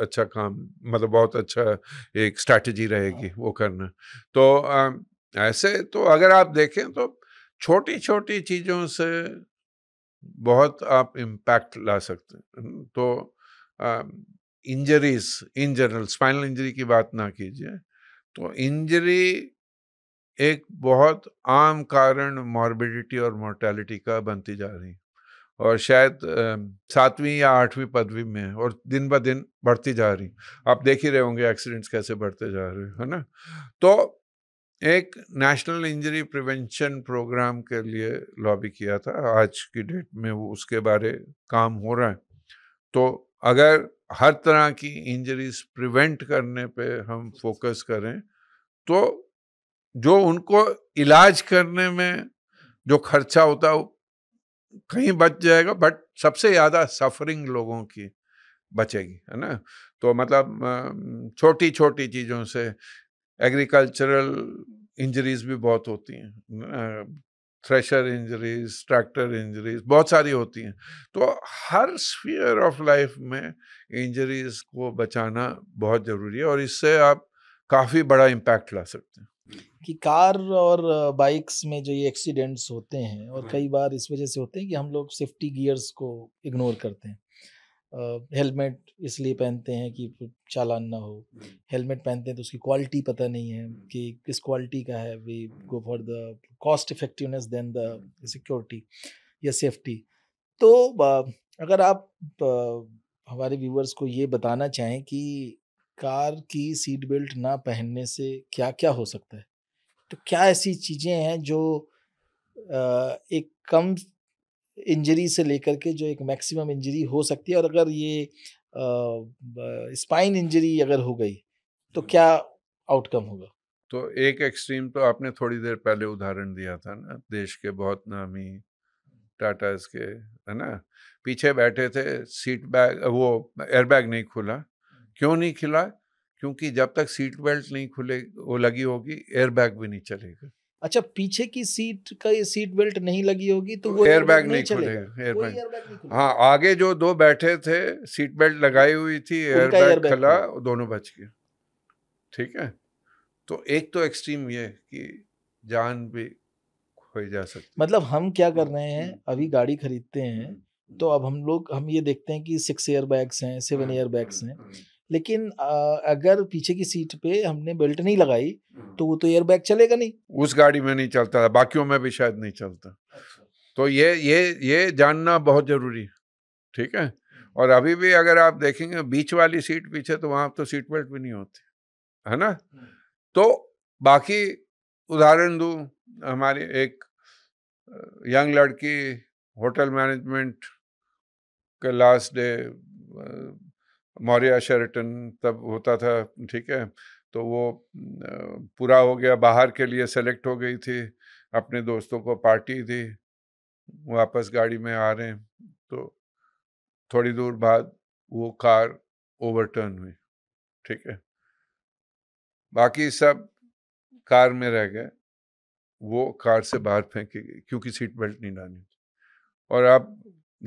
अच्छा काम मतलब बहुत अच्छा एक स्ट्रैटेजी रहेगी वो करना तो आ, ऐसे तो अगर आप देखें तो छोटी छोटी चीज़ों से बहुत आप इम्पैक्ट ला सकते हैं तो injuries in general spinal injury की बात ना कीजिए तो इंजरी एक बहुत आम कारण मॉर्बिडिटी और मोर्टेलिटी का बनती जा रही और शायद सातवीं या आठवीं पदवी में और दिन ब दिन बढ़ती जा रही आप देख ही रहे होंगे एक्सीडेंट्स कैसे बढ़ते जा रहे हैं है ना तो एक नेशनल इंजरी प्रिवेंशन प्रोग्राम के लिए लॉबी किया था आज की डेट में वो उसके बारे काम हो रहा है तो अगर हर तरह की इंजरीज प्रिवेंट करने पे हम फोकस करें तो जो उनको इलाज करने में जो खर्चा होता है कहीं बच जाएगा बट सबसे ज़्यादा सफरिंग लोगों की बचेगी है ना तो मतलब छोटी छोटी चीज़ों से एग्रीकल्चरल इंजरीज भी बहुत होती हैं थ्रेशर इंजरीज ट्रैक्टर इंजरीज बहुत सारी होती हैं तो हर स्फीयर ऑफ लाइफ में इंजरीज को बचाना बहुत ज़रूरी है और इससे आप काफ़ी बड़ा इम्पैक्ट ला सकते हैं कि कार और बाइक्स में जो ये एक्सीडेंट्स होते हैं और हाँ। कई बार इस वजह से होते हैं कि हम लोग सेफ्टी गियर्स को इग्नोर करते हैं हेलमेट इसलिए पहनते हैं कि चालान ना हो हाँ। हेलमेट पहनते हैं तो उसकी क्वालिटी पता नहीं है हाँ। कि किस क्वालिटी का है we go for the cost effectiveness than the security या सेफ्टी तो अगर आप हमारे व्यूवर्स को ये बताना चाहें कि कार की सीट बेल्ट ना पहनने से क्या क्या हो सकता है तो क्या ऐसी चीज़ें हैं जो एक कम इंजरी से लेकर के जो एक मैक्सिमम इंजरी हो सकती है और अगर ये स्पाइन इंजरी अगर हो गई तो क्या आउटकम होगा तो एक एक्सट्रीम तो आपने थोड़ी देर पहले उदाहरण दिया था ना देश के बहुत नामी टाटाज़ के है ना पीछे बैठे थे सीट बैग वो एयरबैग नहीं खुला क्यों नहीं खिला क्योंकि जब तक सीट बेल्ट नहीं खुले वो लगी होगी एयर बैग भी नहीं चलेगा अच्छा पीछे की सीट का ये सीट बेल्ट नहीं लगी होगी तो वो एयर बैग नहीं, नहीं खुलेगा एयर बैग हाँ आगे जो दो बैठे थे सीट बेल्ट लगाई हुई थी एयर बैग खुला दोनों बच गए ठीक है तो एक तो एक्सट्रीम ये कि जान भी खोई जा सकती मतलब हम क्या कर रहे हैं हम्म। अभी गाड़ी खरीदते हैं हम्म। तो अब हम लोग हम ये देखते हैं कि सिक्स एयर बैग्स हैं सेवन एयर बैग्स हैं हम्म। लेकिन अगर पीछे की सीट पे हमने बेल्ट नहीं लगाई हम्म। तो वो तो एयर बैग चलेगा नहीं उस गाड़ी में नहीं चलता था बाकी में भी शायद नहीं चलता अच्छा। तो ये ये ये जानना बहुत जरूरी है ठीक है हम्म। और अभी भी अगर आप देखेंगे बीच वाली सीट पीछे तो वहां तो सीट बेल्ट भी नहीं होती है ना हम्म। तो बाकी उदाहरण दू हमारी एक यंग लड़की होटल मैनेजमेंट के लास्ट डे मौर्य शेरटन तब होता था ठीक है तो वो पूरा हो गया बाहर के लिए सेलेक्ट हो गई थी अपने दोस्तों को पार्टी थी वापस गाड़ी में आ रहे हैं तो थोड़ी दूर बाद वो कार ओवरटर्न हुई ठीक है बाकी सब कार में रह गए वो कार से बाहर फेंकी गई क्योंकि सीट बेल्ट नहीं डाली और आप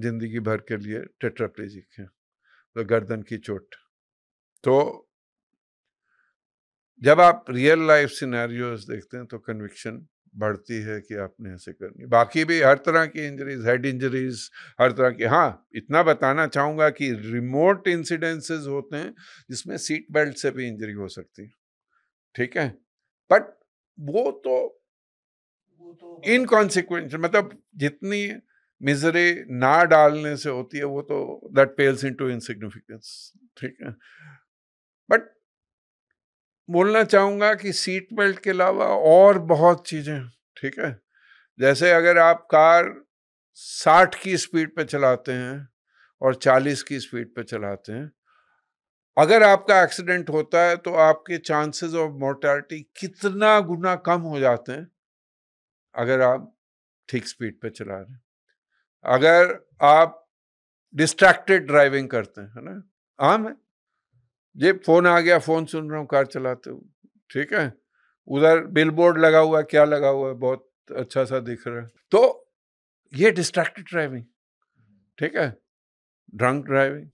जिंदगी भर के लिए टेट्राप्लेजिक हैं तो गर्दन की चोट तो जब आप रियल लाइफ सिनेरियोस देखते हैं तो कन्विक्शन बढ़ती है कि आपने ऐसे करनी बाकी भी हर तरह की इंजरीज हेड इंजरीज हर तरह की हाँ इतना बताना चाहूँगा कि रिमोट इंसिडेंसेस होते हैं जिसमें सीट बेल्ट से भी इंजरी हो सकती है ठीक है बट वो तो, तो इनकॉन्सिक्वेंस मतलब जितनी मिजरे ना डालने से होती है वो तो that pales into insignificance ठीक है बट बोलना चाहूंगा कि सीट बेल्ट के अलावा और बहुत चीज़ें ठीक है जैसे अगर आप कार 60 की स्पीड पे चलाते हैं और 40 की स्पीड पे चलाते हैं अगर आपका एक्सीडेंट होता है तो आपके चांसेस ऑफ मोर्टैलिटी कितना गुना कम हो जाते हैं अगर आप ठीक स्पीड पे चला रहे हैं अगर आप डिस्ट्रैक्टेड ड्राइविंग करते हैं है ना आम है ये फोन आ गया फोन सुन रहा हूँ कार चलाते हुए ठीक है उधर बिलबोर्ड लगा हुआ है क्या लगा हुआ है बहुत अच्छा सा दिख रहा है तो ये डिस्ट्रैक्टेड ड्राइविंग ठीक है ड्रंक ड्राइविंग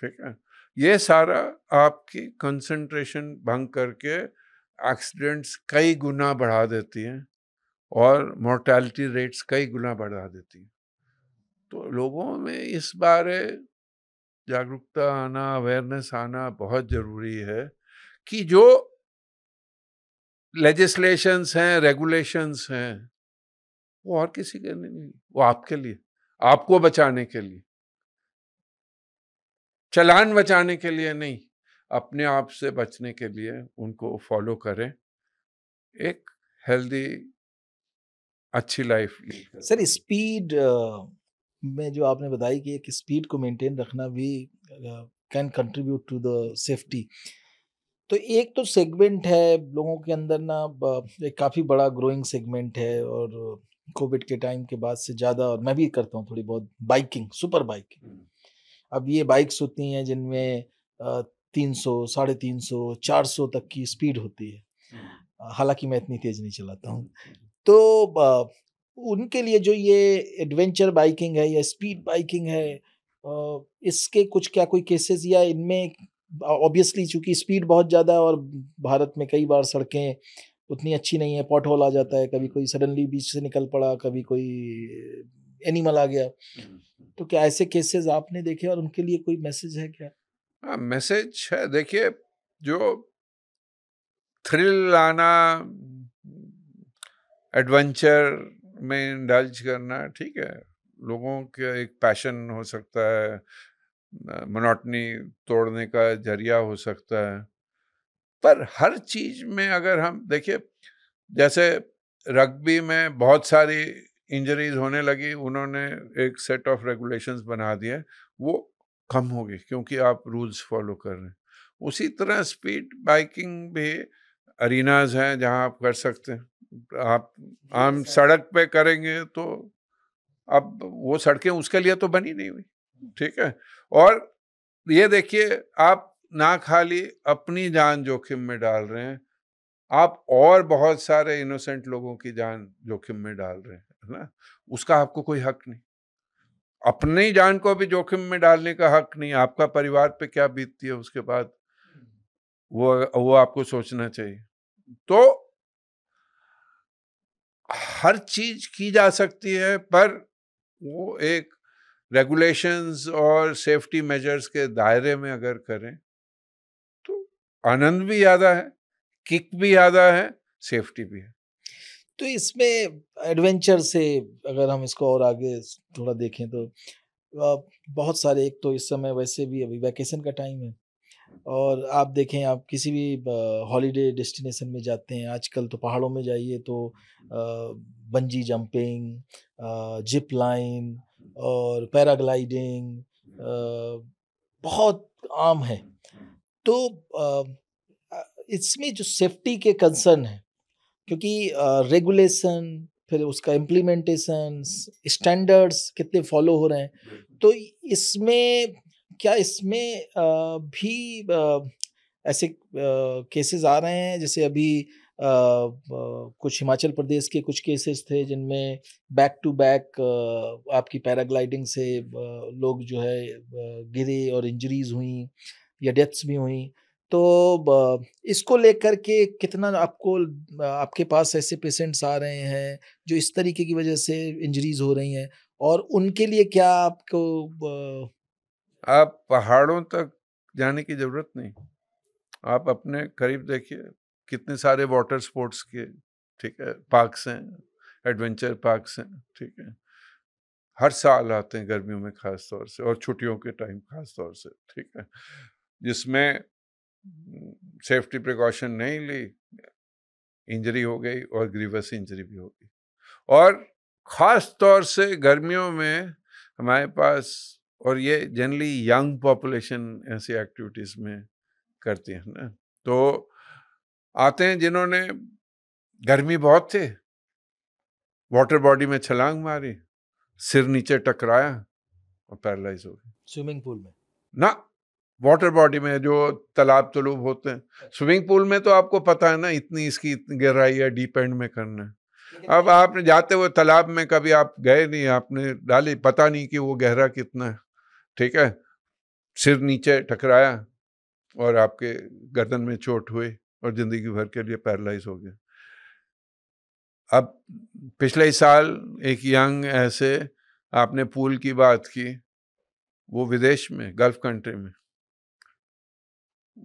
ठीक है ये सारा आपकी कंसंट्रेशन भंग करके एक्सीडेंट्स कई गुना बढ़ा देती हैं और मोर्टैलिटी रेट्स कई गुना बढ़ा देती हैं तो लोगों में इस बारे जागरूकता आना अवेयरनेस आना बहुत ज़रूरी है कि जो लेजिस्लेशंस हैं रेगुलेशंस हैं वो और किसी के नहीं वो आपके लिए आपको बचाने के लिए चलान बचाने के लिए नहीं अपने आप से बचने के लिए उनको फॉलो करें एक हेल्दी अच्छी लाइफ सर स्पीड में जो आपने बताई कि एक स्पीड को मेंटेन रखना भी can contribute to the safety तो एक तो सेगमेंट है लोगों के अंदर ना एक काफ़ी बड़ा ग्रोइंग सेगमेंट है और कोविड के टाइम के बाद से ज़्यादा और मैं भी करता हूँ थोड़ी बहुत बाइकिंग सुपर बाइक अब ये बाइक्स होती हैं जिनमें तीन सौ साढ़े तीन सौ चार सौ तक की स्पीड होती है हालांकि मैं इतनी तेज़ नहीं चलाता हूँ तो उनके लिए जो ये एडवेंचर बाइकिंग है या स्पीड बाइकिंग है इसके कुछ क्या कोई केसेस या इनमें ऑब्वियसली चूंकि स्पीड बहुत ज़्यादा है और भारत में कई बार सड़कें उतनी अच्छी नहीं है पॉट होल आ जाता है कभी कोई सडनली बीच से निकल पड़ा कभी कोई एनिमल आ गया हम्म, हम्म। तो क्या ऐसे केसेस आपने देखे और उनके लिए कोई मैसेज है क्या मैसेज हाँ, है देखिए जो थ्रिल आना एडवेंचर में इंडल्ज करना ठीक है लोगों के एक पैशन हो सकता है मनोटनी तोड़ने का जरिया हो सकता है पर हर चीज़ में अगर हम देखिए जैसे रग्बी में बहुत सारी इंजरीज होने लगी उन्होंने एक सेट ऑफ रेगुलेशंस बना दिए वो कम हो गई क्योंकि आप रूल्स फॉलो कर रहे हैं उसी तरह स्पीड बाइकिंग भी अरिनाज हैं जहां आप कर सकते हैं आप आम सड़क पे करेंगे तो अब वो सड़कें उसके लिए तो बनी नहीं हुई ठीक है और ये देखिए आप ना खाली अपनी जान जोखिम में डाल रहे हैं आप और बहुत सारे इनोसेंट लोगों की जान जोखिम में डाल रहे हैं है ना उसका आपको कोई हक नहीं अपनी जान को भी जोखिम में डालने का हक नहीं आपका परिवार पे क्या बीतती है उसके बाद वो वो आपको सोचना चाहिए तो हर चीज की जा सकती है पर वो एक रेगुलेशंस और सेफ्टी मेजर्स के दायरे में अगर करें तो आनंद भी ज़्यादा है किक भी ज़्यादा है सेफ्टी भी है तो इसमें एडवेंचर से अगर हम इसको और आगे थोड़ा देखें तो बहुत सारे एक तो इस समय वैसे भी अभी वैकेशन का टाइम है और आप देखें आप किसी भी हॉलीडे डेस्टिनेशन में जाते हैं आजकल तो पहाड़ों में जाइए तो बंजी जंपिंग जिप लाइन और पैराग्लाइडिंग बहुत आम है तो इसमें जो सेफ्टी के कंसर्न है क्योंकि रेगुलेशन फिर उसका इम्प्लीमेंटेशन स्टैंडर्ड्स कितने फॉलो हो रहे हैं तो इसमें क्या इसमें भी ऐसे केसेस आ रहे हैं जैसे अभी कुछ हिमाचल प्रदेश के कुछ केसेस थे जिनमें बैक टू बैक आपकी पैराग्लाइडिंग से लोग जो है गिरे और इंजरीज हुई या डेथ्स भी हुई तो इसको लेकर के कितना आपको आपके पास ऐसे पेशेंट्स आ रहे हैं जो इस तरीके की वजह से इंजरीज हो रही हैं और उनके लिए क्या आपको आप पहाड़ों तक जाने की ज़रूरत नहीं आप अपने करीब देखिए कितने सारे वाटर स्पोर्ट्स के ठीक है पार्क्स हैं एडवेंचर पार्क्स हैं ठीक है हर साल आते हैं गर्मियों में ख़ास तौर से और छुट्टियों के टाइम ख़ास तौर से ठीक है जिसमें सेफ्टी प्रिकॉशन नहीं ली इंजरी हो गई और ग्रीवस इंजरी भी हो गई और ख़ास तौर से गर्मियों में हमारे पास और ये जनरली यंग पॉपुलेशन ऐसी एक्टिविटीज़ में करती है ना तो आते हैं जिन्होंने गर्मी बहुत थी वाटर बॉडी में छलांग मारी सिर नीचे टकराया और पैरलाइज हो गया स्विमिंग पूल में ना वाटर बॉडी में जो तालाब तलूब होते हैं अच्छा। स्विमिंग पूल में तो आपको पता है ना इतनी इसकी इतनी गहराई है डीप एंड में करना है अब आपने जाते हुए तालाब में कभी आप गए नहीं आपने डाली पता नहीं कि वो गहरा कितना है ठीक है सिर नीचे टकराया और आपके गर्दन में चोट हुई और ज़िंदगी भर के लिए पैरलाइज हो गया अब पिछले साल एक यंग ऐसे आपने पूल की बात की वो विदेश में गल्फ कंट्री में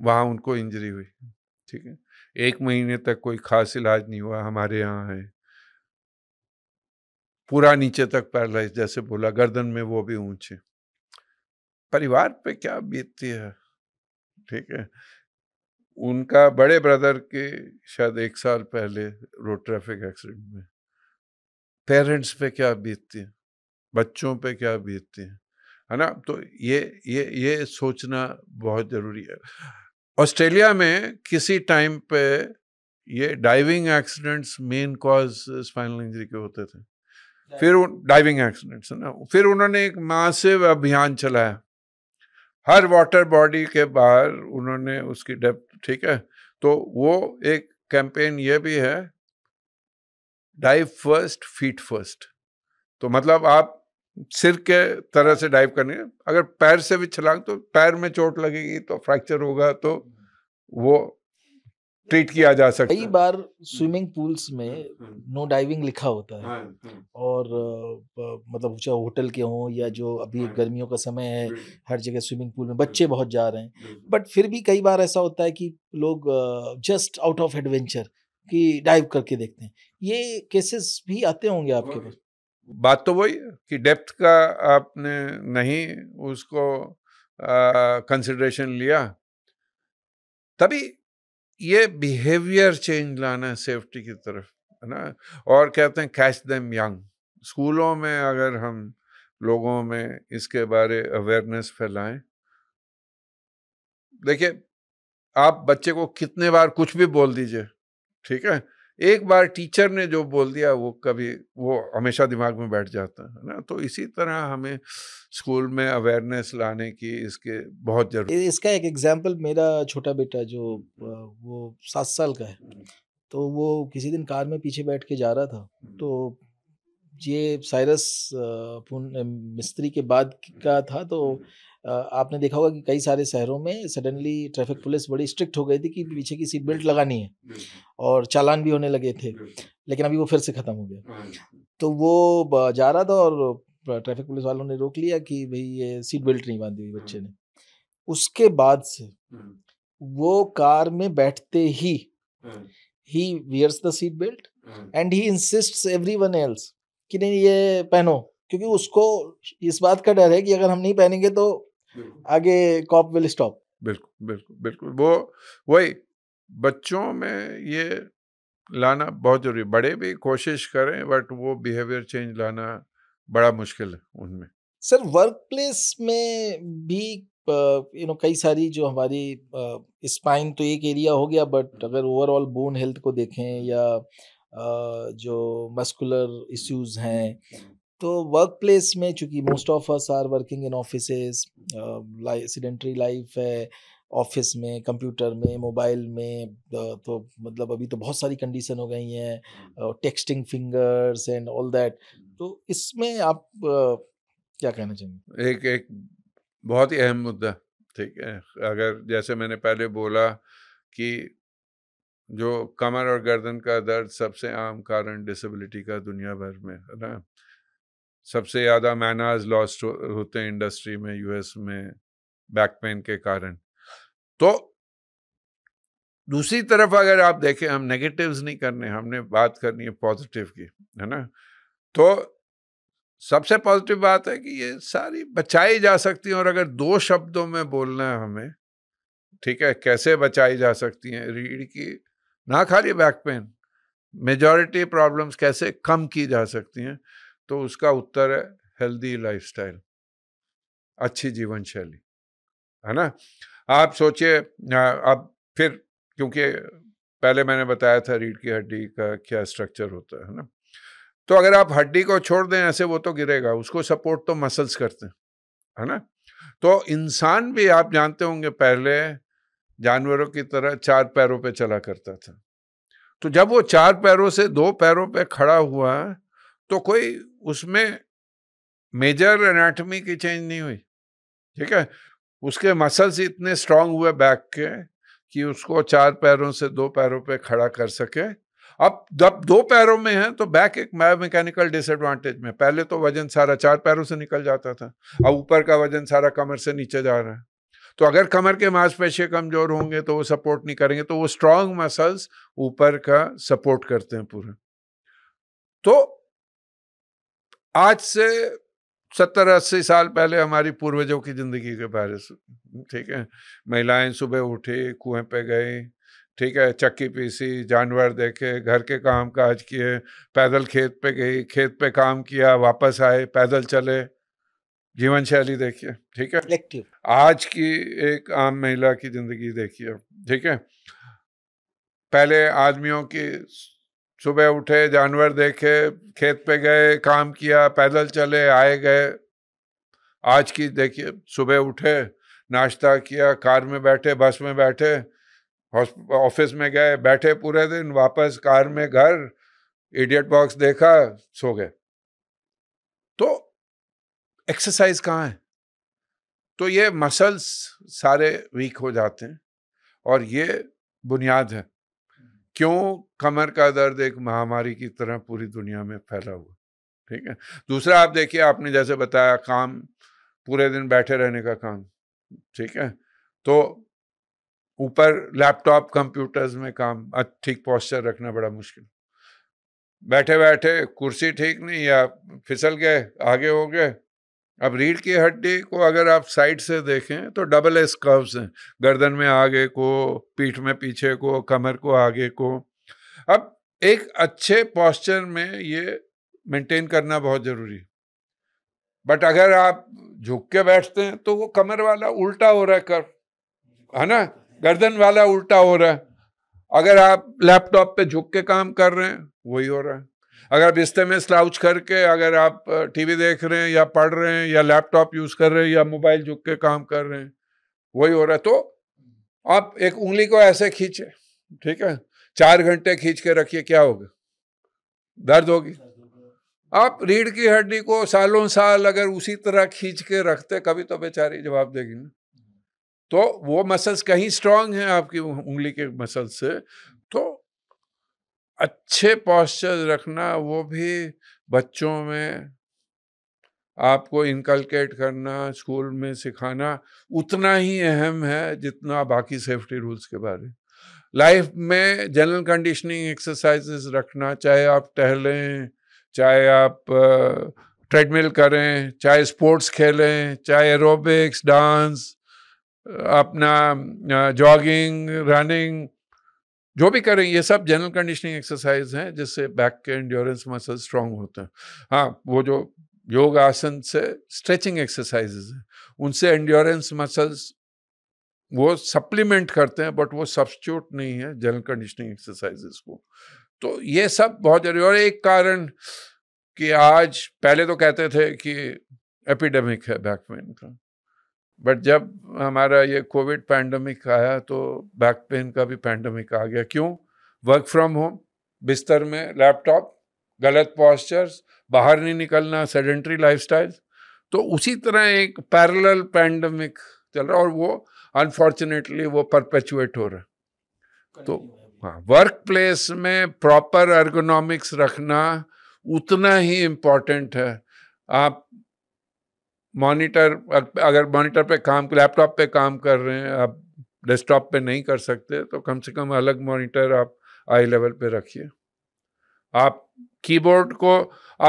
वहाँ उनको इंजरी हुई ठीक है एक महीने तक कोई खास इलाज नहीं हुआ हमारे यहाँ है पूरा नीचे तक पैरालाइज जैसे बोला गर्दन में वो भी ऊंचे परिवार पे क्या बीतती है ठीक है उनका बड़े ब्रदर के शायद एक साल पहले रोड ट्रैफिक एक्सीडेंट में पेरेंट्स पे क्या बीतती है बच्चों पे क्या बीतती है है ना तो ये ये ये सोचना बहुत ज़रूरी है ऑस्ट्रेलिया में किसी टाइम पे ये diving accidents main cause spinal injury के होते थे फिर डाइविंग एक्सीडेंट्स है ना फिर उन्होंने एक मासिव अभियान चलाया हर वाटर बॉडी के बाहर उन्होंने उसकी डेप्थ ठीक है तो वो एक कैंपेन ये भी है डाइव फर्स्ट फीट फर्स्ट तो मतलब आप सिर के तरह से डाइव करनी है अगर पैर से भी छलांग तो पैर में चोट लगेगी तो फ्रैक्चर होगा तो वो ट्रीट किया जा सकता है कई बार हम्म। स्विमिंग पूल्स में हम्म। नो डाइविंग लिखा होता है हाँ, हाँ। और मतलब चाहे होटल के हों या जो अभी हाँ। गर्मियों का समय है हर जगह स्विमिंग पूल में बच्चे बहुत जा रहे हैं बट फिर भी कई बार ऐसा होता है कि लोग जस्ट आउट ऑफ एडवेंचर कि डाइव करके देखते हैं ये केसेस भी आते होंगे आपके पास बात तो वही कि डेप्थ का आपने नहीं उसको कंसिडरेशन लिया तभी ये बिहेवियर चेंज लाना है सेफ्टी की तरफ है ना और कहते हैं कैच देम यंग स्कूलों में अगर हम लोगों में इसके बारे अवेयरनेस फैलाएं देखिए आप बच्चे को कितने बार कुछ भी बोल दीजिए ठीक है एक बार टीचर ने जो बोल दिया वो कभी वो हमेशा दिमाग में बैठ जाता है ना तो इसी तरह हमें स्कूल में अवेयरनेस लाने की इसके बहुत जरूरत इसका एक एग्जाम्पल मेरा छोटा बेटा जो वो सात साल का है तो वो किसी दिन कार में पीछे बैठ के जा रहा था तो ये साइरस मिस्त्री के बाद का था तो आपने देखा होगा कि कई सारे शहरों में सडनली ट्रैफिक पुलिस बड़ी स्ट्रिक्ट हो गई थी कि पीछे की सीट बेल्ट लगानी है और चालान भी होने लगे थे लेकिन अभी वो फिर से ख़त्म हो गया हाँ तो वो जा रहा था और ट्रैफिक पुलिस वालों ने रोक लिया कि भाई ये सीट बेल्ट नहीं बांधी हुई बच्चे हाँ। ने उसके बाद से हाँ। वो कार में बैठते ही he wears the seat belt and he insist everyone else कि नहीं ये पहनो क्योंकि उसको इस बात का डर है कि अगर हम नहीं पहनेंगे तो आगे कॉप विल स्टॉप बिल्कुल बिल्कुल बिल्कुल वो वही बच्चों में ये लाना बहुत जरूरी बड़े भी कोशिश करें बट वो बिहेवियर चेंज लाना बड़ा मुश्किल है उनमें सर वर्क प्लेस में भी यू नो कई सारी जो हमारी स्पाइन तो एक एरिया हो गया बट अगर ओवरऑल बोन हेल्थ को देखें या जो मस्कुलर इश्यूज हैं हम्म। तो वर्क प्लेस में चूंकि most of us are working in office sedentary life है ऑफिस में कंप्यूटर में मोबाइल में तो मतलब अभी तो बहुत सारी कंडीशन हो गई हैं texting fingers and all that तो इसमें आप क्या कहना चाहेंगे एक एक बहुत ही अहम मुद्दा ठीक है अगर जैसे मैंने पहले बोला कि जो कमर और गर्दन का दर्द सबसे आम कारण डिसेबिलिटी का दुनिया भर में है ना सबसे ज़्यादा मैनाज लॉस्ट हो, होते हैं इंडस्ट्री में यूएस में बैक पेन के कारण तो दूसरी तरफ अगर आप देखें हम नेगेटिव्स नहीं करने हमने बात करनी है पॉजिटिव की है ना तो सबसे पॉजिटिव बात है कि ये सारी बचाई जा सकती हैं और अगर दो शब्दों में बोलना है हमें ठीक है कैसे बचाई जा सकती हैं रीढ़ की ना खाली बैक पेन मेजॉरिटी प्रॉब्लम्स कैसे कम की जा सकती हैं तो उसका उत्तर है हेल्दी लाइफ अच्छी जीवन शैली है ना आप सोचिए अब फिर क्योंकि पहले मैंने बताया था रीढ़ की हड्डी का क्या स्ट्रक्चर होता है ना तो अगर आप हड्डी को छोड़ दें ऐसे वो तो गिरेगा उसको सपोर्ट तो मसल्स करते हैं है ना तो इंसान भी आप जानते होंगे पहले जानवरों की तरह चार पैरों पे चला करता था तो जब वो चार पैरों से दो पैरों पे खड़ा हुआ तो कोई उसमें मेजर एनाटमी की चेंज नहीं हुई ठीक है उसके मसल्स इतने स्ट्रांग हुए बैक के कि उसको चार पैरों से दो पैरों पे खड़ा कर सके अब जब दो पैरों में है तो बैक एक मैकेनिकल डिसएडवांटेज में पहले तो वजन सारा चार पैरों से निकल जाता था अब ऊपर का वजन सारा कमर से नीचे जा रहा है तो अगर कमर के मांसपेशियाँ कमज़ोर होंगे तो वो सपोर्ट नहीं करेंगे तो वो स्ट्रांग मसल्स ऊपर का सपोर्ट करते हैं पूरा तो आज से सत्तर अस्सी साल पहले हमारी पूर्वजों की ज़िंदगी के बारे से ठीक है महिलाएं सुबह उठी कुएं पे गई ठीक है चक्की पीसी जानवर देखे घर के काम काज किए पैदल खेत पे गई खेत पे काम किया वापस आए पैदल चले जीवन शैली देखिए ठीक है Selective. आज की एक आम महिला की जिंदगी देखिए ठीक है पहले आदमियों की सुबह उठे जानवर देखे खेत पे गए काम किया पैदल चले आए गए आज की देखिए सुबह उठे नाश्ता किया कार में बैठे बस में बैठे ऑफिस में गए बैठे पूरे दिन वापस कार में घर इडियट बॉक्स देखा सो गए तो एक्सरसाइज कहाँ है तो ये मसल्स सारे वीक हो जाते हैं और ये बुनियाद है क्यों कमर का दर्द एक महामारी की तरह पूरी दुनिया में फैला हुआ ठीक है दूसरा आप देखिए आपने जैसे बताया काम पूरे दिन बैठे रहने का काम ठीक है तो ऊपर लैपटॉप कंप्यूटर्स में काम ठीक पॉस्चर रखना बड़ा मुश्किल बैठे बैठे कुर्सी ठीक नहीं या फिसल गए आगे हो गए अब रीढ़ की हड्डी को अगर आप साइड से देखें तो डबल एस कर्व्स हैं गर्दन में आगे को पीठ में पीछे को कमर को आगे को अब एक अच्छे पॉस्चर में ये मेंटेन करना बहुत ज़रूरी है बट अगर आप झुक के बैठते हैं तो वो कमर वाला उल्टा हो रहा है कर्व है ना गर्दन वाला उल्टा हो रहा है अगर आप लैपटॉप पे झुक के काम कर रहे हैं वही हो रहा है अगर आप बिस्तर में स्लाउच करके अगर आप टीवी देख रहे हैं या पढ़ रहे हैं या लैपटॉप यूज़ कर रहे हैं या मोबाइल झुक के काम कर रहे हैं वही हो रहा है तो आप एक उंगली को ऐसे खींचे ठीक है चार घंटे खींच के रखिए क्या होगा दर्द होगी आप रीढ़ की हड्डी को सालों साल अगर उसी तरह खींच के रखते कभी तो बेचारी जवाब देगी ना तो वो मसल्स कहीं स्ट्रांग है आपकी उंगली के मसल्स से तो अच्छे पॉस्चर रखना वो भी बच्चों में आपको इनकलकेट करना स्कूल में सिखाना उतना ही अहम है जितना बाकी सेफ्टी रूल्स के बारे लाइफ में जनरल कंडीशनिंग एक्सरसाइजेस रखना चाहे आप टहलें चाहे आप ट्रेडमिल करें चाहे स्पोर्ट्स खेलें चाहे एरोबिक्स डांस अपना जॉगिंग रनिंग जो भी करें ये सब जनरल कंडीशनिंग एक्सरसाइज हैं जिससे बैक के इंड्योरेंस मसल स्ट्रांग होते हैं हाँ वो जो योग आसन से स्ट्रेचिंग एक्सरसाइजेज हैं उनसे इंड्योरेंस मसल्स वो सप्लीमेंट करते हैं बट वो सब्सट्यूट नहीं है जनरल कंडीशनिंग एक्सरसाइजेस को तो ये सब बहुत जरूरी और एक कारण कि आज पहले तो कहते थे कि एपिडेमिक है बैक पेन का बट जब हमारा ये कोविड पैंडमिक आया तो बैक पेन का भी पैंडमिक आ गया क्यों वर्क फ्रॉम होम बिस्तर में लैपटॉप गलत पॉस्चर्स बाहर नहीं निकलना सेडेंट्री लाइफ तो उसी तरह एक पैरेलल पैंडमिक चल रहा है और वो अनफॉर्चुनेटली वो परपेचुएट हो रहा है तो हाँ वर्क प्लेस में प्रॉपर अर्गोनॉमिक्स रखना उतना ही इम्पॉर्टेंट है आप मॉनिटर अगर मॉनिटर पे काम लैपटॉप पे काम कर रहे हैं आप डेस्कटॉप पे नहीं कर सकते तो कम से कम अलग मॉनिटर आप आई लेवल पे रखिए आप कीबोर्ड को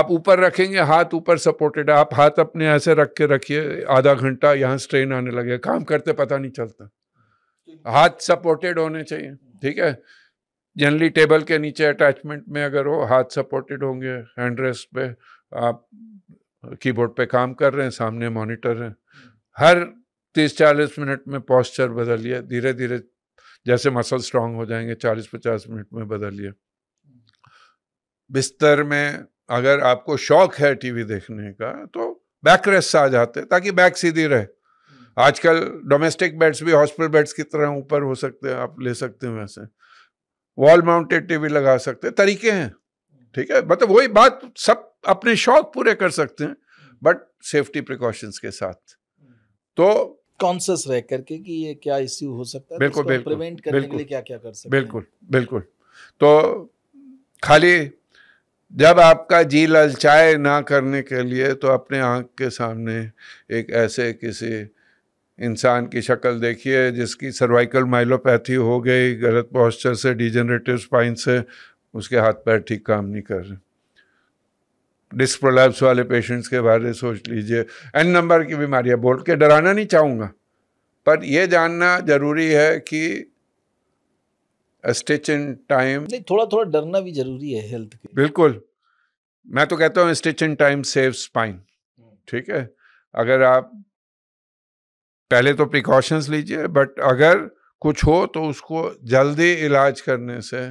आप ऊपर रखेंगे हाथ ऊपर सपोर्टेड आप हाथ अपने ऐसे रख के रखिए आधा घंटा यहाँ स्ट्रेन आने लगे काम करते पता नहीं चलता हाथ सपोर्टेड होने चाहिए ठीक है जनरली टेबल के नीचे अटैचमेंट में अगर हो हाथ सपोर्टेड होंगे हैंड रेस्ट पे आप कीबोर्ड पे काम कर रहे हैं सामने मॉनिटर है हर तीस चालीस मिनट में पॉस्चर बदलिए धीरे धीरे जैसे मसल स्ट्रांग हो जाएंगे चालीस पचास मिनट में बदलिए बिस्तर में अगर आपको शौक है टीवी देखने का तो बैक रेस्ट आ जाते ताकि बैक सीधी रहे आजकल डोमेस्टिक बेड्स भी हॉस्पिटल बेड्स की तरह ऊपर हो सकते हैं आप ले सकते हैं वैसे वॉल माउंटेड टीवी लगा सकते हैं तरीके हैं ठीक है मतलब वही बात सब अपने शौक पूरे कर सकते हैं बट सेफ्टी प्रिकॉशंस के साथ तो कॉन्सियस रह करके कि ये क्या इश्यू हो सकता है तो बिल्कुल बिल्कुल प्रिवेंट करने के लिए क्या क्या कर सकते बिल्कुल बिल्कुल तो खाली जब आपका जी ललचाए ना करने के लिए तो अपने आँख के सामने एक ऐसे किसी इंसान की शक्ल देखिए जिसकी सर्वाइकल माइलोपैथी हो गई गलत पॉस्चर से डिजेनरेटिव स्पाइन से उसके हाथ पैर ठीक काम नहीं कर रहे डिस्क प्रोलैप्स वाले पेशेंट्स के बारे में सोच लीजिए एन नंबर की बीमारियाँ बोल के डराना नहीं चाहूँगा पर यह जानना जरूरी है कि स्टिच इन टाइम थोड़ा थोड़ा डरना भी जरूरी है हेल्थ के बिल्कुल मैं तो कहता हूँ stitch in time save spine ठीक है अगर आप पहले तो प्रिकॉशंस लीजिए बट अगर कुछ हो तो उसको जल्दी इलाज करने से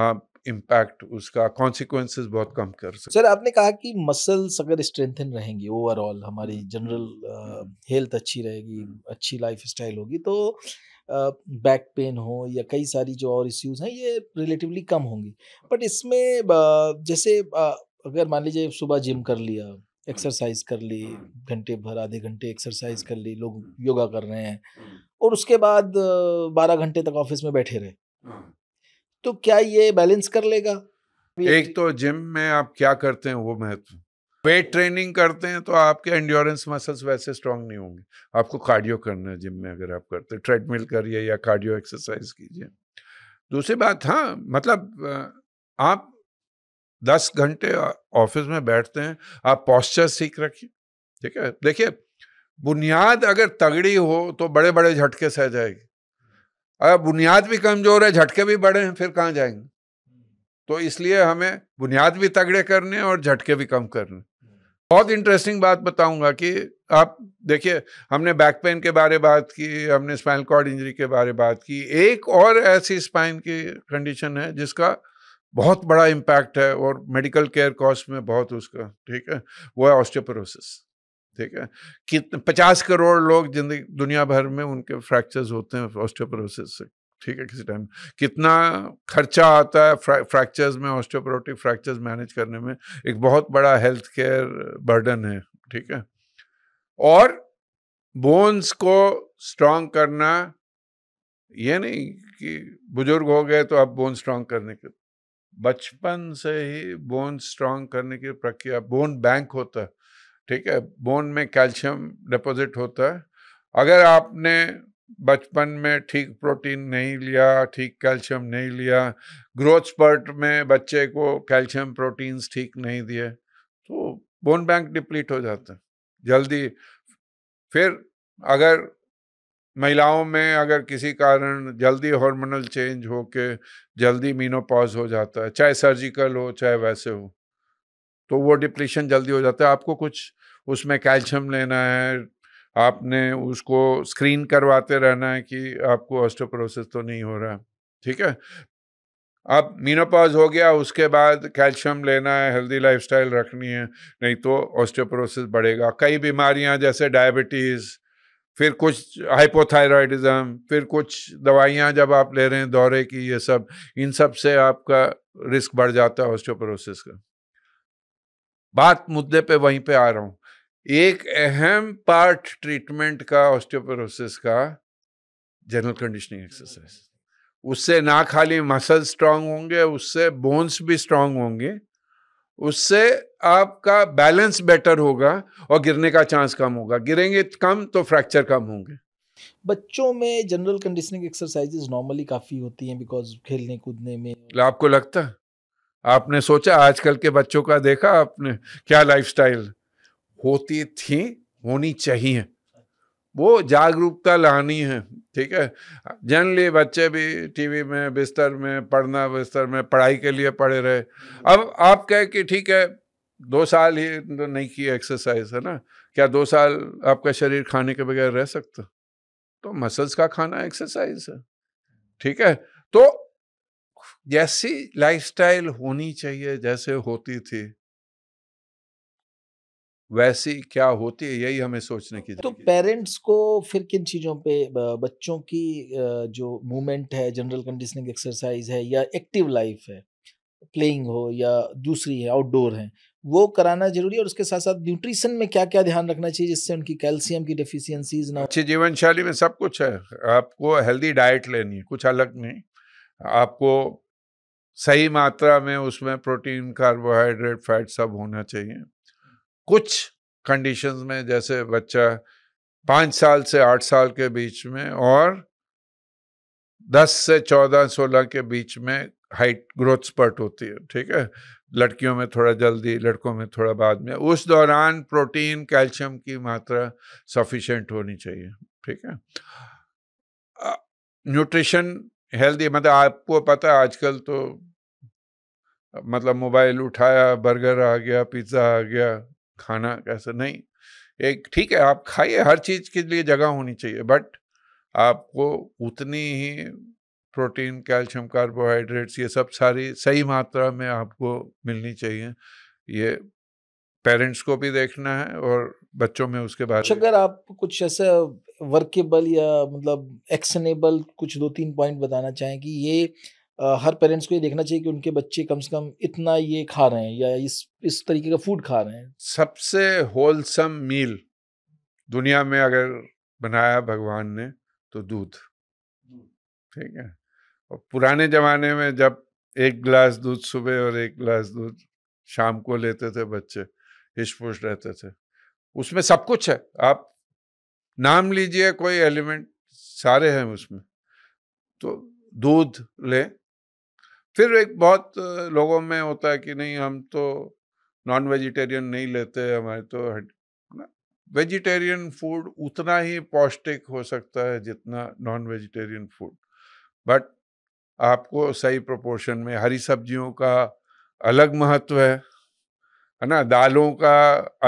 आप इम्पैक्ट उसका कॉन्सिक्वेंस बहुत कम कर सकते सर आपने कहा कि मसल्स अगर स्ट्रेंथन रहेंगे ओवरऑल हमारी जनरल हेल्थ अच्छी रहेगी अच्छी लाइफ स्टाइल होगी तो बैक uh, पेन हो या कई सारी जो और इश्यूज हैं ये रिलेटिवली कम होंगी बट इसमें uh, जैसे uh, अगर मान लीजिए सुबह जिम कर लिया एक्सरसाइज कर ली घंटे भर आधे घंटे एक्सरसाइज कर ली लोग योगा कर रहे हैं और उसके बाद बारह घंटे तक ऑफिस में बैठे रहे हाँ। तो क्या ये बैलेंस कर लेगा एक तो जिम में आप क्या करते हैं वो महत्व वेट ट्रेनिंग करते हैं तो आपके एंड्योरेंस मसल्स वैसे स्ट्रांग नहीं होंगे आपको कार्डियो करना है जिम में अगर आप करते हैं ट्रेडमिल करिए या कार्डियो एक्सरसाइज कीजिए दूसरी बात हाँ मतलब आप दस घंटे ऑफिस में बैठते हैं आप पॉस्चर सीख रखिए ठीक है देखिए बुनियाद अगर तगड़ी हो तो बड़े बड़े झटके सह जाएगी अगर बुनियाद भी कमज़ोर है झटके भी बड़े हैं फिर कहाँ जाएंगे तो इसलिए हमें बुनियाद भी तगड़े करने और झटके भी कम करने बहुत इंटरेस्टिंग बात बताऊंगा कि आप देखिए हमने बैक पेन के बारे बात की हमने स्पाइनल कॉर्ड इंजरी के बारे बात की एक और ऐसी स्पाइन की कंडीशन है जिसका बहुत बड़ा इम्पैक्ट है और मेडिकल केयर कॉस्ट में बहुत उसका ठीक है वो है ऑस्टियोपोरोसिस ठीक है कितने पचास करोड़ लोग जिंदगी दुनिया भर में उनके फ्रैक्चर्स होते हैं ऑस्टियोपोरोसिस से ठीक है किसी टाइम कितना खर्चा आता है फ्रैक्चर्स में ऑस्टियोपोरोटिक फ्रैक्चर्स मैनेज करने में एक बहुत बड़ा हेल्थ केयर बर्डन है ठीक है और बोन्स को स्ट्रांग करना ये नहीं कि बुजुर्ग हो गए तो आप बोन स्ट्रांग करने के बचपन से ही बोन स्ट्रांग करने की प्रक्रिया बोन बैंक होता है ठीक है बोन में कैल्शियम डिपॉजिट होता है अगर आपने बचपन में ठीक प्रोटीन नहीं लिया ठीक कैल्शियम नहीं लिया ग्रोथ स्पर्ट में बच्चे को कैल्शियम प्रोटीन्स ठीक नहीं दिए तो बोन बैंक डिप्लीट हो जाता है जल्दी फिर अगर महिलाओं में अगर किसी कारण जल्दी हार्मोनल चेंज हो के जल्दी मीनोपॉज हो जाता है चाहे सर्जिकल हो चाहे वैसे हो तो वो डिप्लीशन जल्दी हो जाता है आपको कुछ उसमें कैल्शियम लेना है आपने उसको स्क्रीन करवाते रहना है कि आपको ऑस्टोप्रोसेस तो नहीं हो रहा है ठीक है अब मीनोपॉज हो गया उसके बाद कैल्शियम लेना है हेल्दी लाइफस्टाइल रखनी है नहीं तो ऑस्टोप्रोसिस बढ़ेगा कई बीमारियां जैसे डायबिटीज़ फिर कुछ हाइपोथायरॉयडिज़म फिर कुछ दवाइयां जब आप ले रहे हैं दौरे की ये सब इन सब से आपका रिस्क बढ़ जाता है ऑस्टियोपोरोसिस का बात मुद्दे पे वहीं पे आ रहा हूँ एक अहम पार्ट ट्रीटमेंट का ऑस्टियोपोरोसिस का जनरल कंडीशनिंग एक्सरसाइज उससे ना खाली मसल स्ट्रांग होंगे उससे बोन्स भी स्ट्रांग होंगे उससे आपका बैलेंस बेटर होगा और गिरने का चांस कम होगा गिरेंगे कम तो फ्रैक्चर कम होंगे बच्चों में जनरल कंडीशनिंग एक्सरसाइजेस नॉर्मली काफ़ी होती हैं बिकॉज खेलने कूदने में आपको लगता है आपने सोचा आजकल के बच्चों का देखा आपने क्या लाइफस्टाइल होती थी होनी चाहिए वो जागरूकता लानी है ठीक है जनरली बच्चे भी टीवी में बिस्तर में पढ़ना बिस्तर में पढ़ाई के लिए पढ़े रहे अब आप कहे कि ठीक है दो साल ही तो नहीं किए एक्सरसाइज है ना क्या दो साल आपका शरीर खाने के बगैर रह सकता तो मसल्स का खाना एक्सरसाइज है ठीक है तो जैसी लाइफस्टाइल होनी चाहिए जैसे होती थी वैसी क्या होती है यही हमें सोचने की तो पेरेंट्स को फिर किन चीज़ों पे बच्चों की जो मूवमेंट है जनरल कंडीशनिंग एक्सरसाइज है या एक्टिव लाइफ है प्लेइंग हो या दूसरी है आउटडोर है वो कराना जरूरी है और उसके साथ साथ न्यूट्रिशन में क्या क्या ध्यान रखना चाहिए जिससे उनकी कैल्शियम की डिफिशियंसीज ना अच्छी जीवन शैली में सब कुछ है आपको हेल्दी डाइट लेनी है कुछ अलग नहीं आपको सही मात्रा में उसमें प्रोटीन कार्बोहाइड्रेट फैट सब होना चाहिए कुछ कंडीशंस में जैसे बच्चा पाँच साल से आठ साल के बीच में और दस से चौदह सोलह के बीच में हाइट ग्रोथ स्पर्ट होती है ठीक है लड़कियों में थोड़ा जल्दी लड़कों में थोड़ा बाद में उस दौरान प्रोटीन कैल्शियम की मात्रा सफिशेंट होनी चाहिए ठीक है न्यूट्रिशन हेल्दी मतलब आपको पता है आजकल तो मतलब मोबाइल उठाया बर्गर आ गया पिज्ज़ा आ गया खाना कैसे नहीं एक ठीक है आप खाइए हर चीज़ के लिए जगह होनी चाहिए बट आपको उतनी ही प्रोटीन कैल्शियम कार्बोहाइड्रेट्स ये सब सारी सही मात्रा में आपको मिलनी चाहिए ये पेरेंट्स को भी देखना है और बच्चों में उसके बाद अच्छा, अगर आप कुछ ऐसा वर्केबल या मतलब एक्शनेबल कुछ दो तीन पॉइंट बताना चाहें कि ये हर पेरेंट्स को ये देखना चाहिए कि उनके बच्चे कम से कम इतना ये खा रहे हैं या इस इस तरीके का फूड खा रहे हैं सबसे होलसम मील दुनिया में अगर बनाया भगवान ने तो दूध ठीक है और पुराने ज़माने में जब एक गिलास दूध सुबह और एक गिलास दूध शाम को लेते थे बच्चे हिशपुश रहते थे उसमें सब कुछ है आप नाम लीजिए कोई एलिमेंट सारे हैं उसमें तो दूध लें फिर एक बहुत लोगों में होता है कि नहीं हम तो नॉन वेजिटेरियन नहीं लेते हमारे तो वेजिटेरियन फूड उतना ही पौष्टिक हो सकता है जितना नॉन वेजिटेरियन फूड बट आपको सही प्रोपोर्शन में हरी सब्जियों का अलग महत्व है है ना दालों का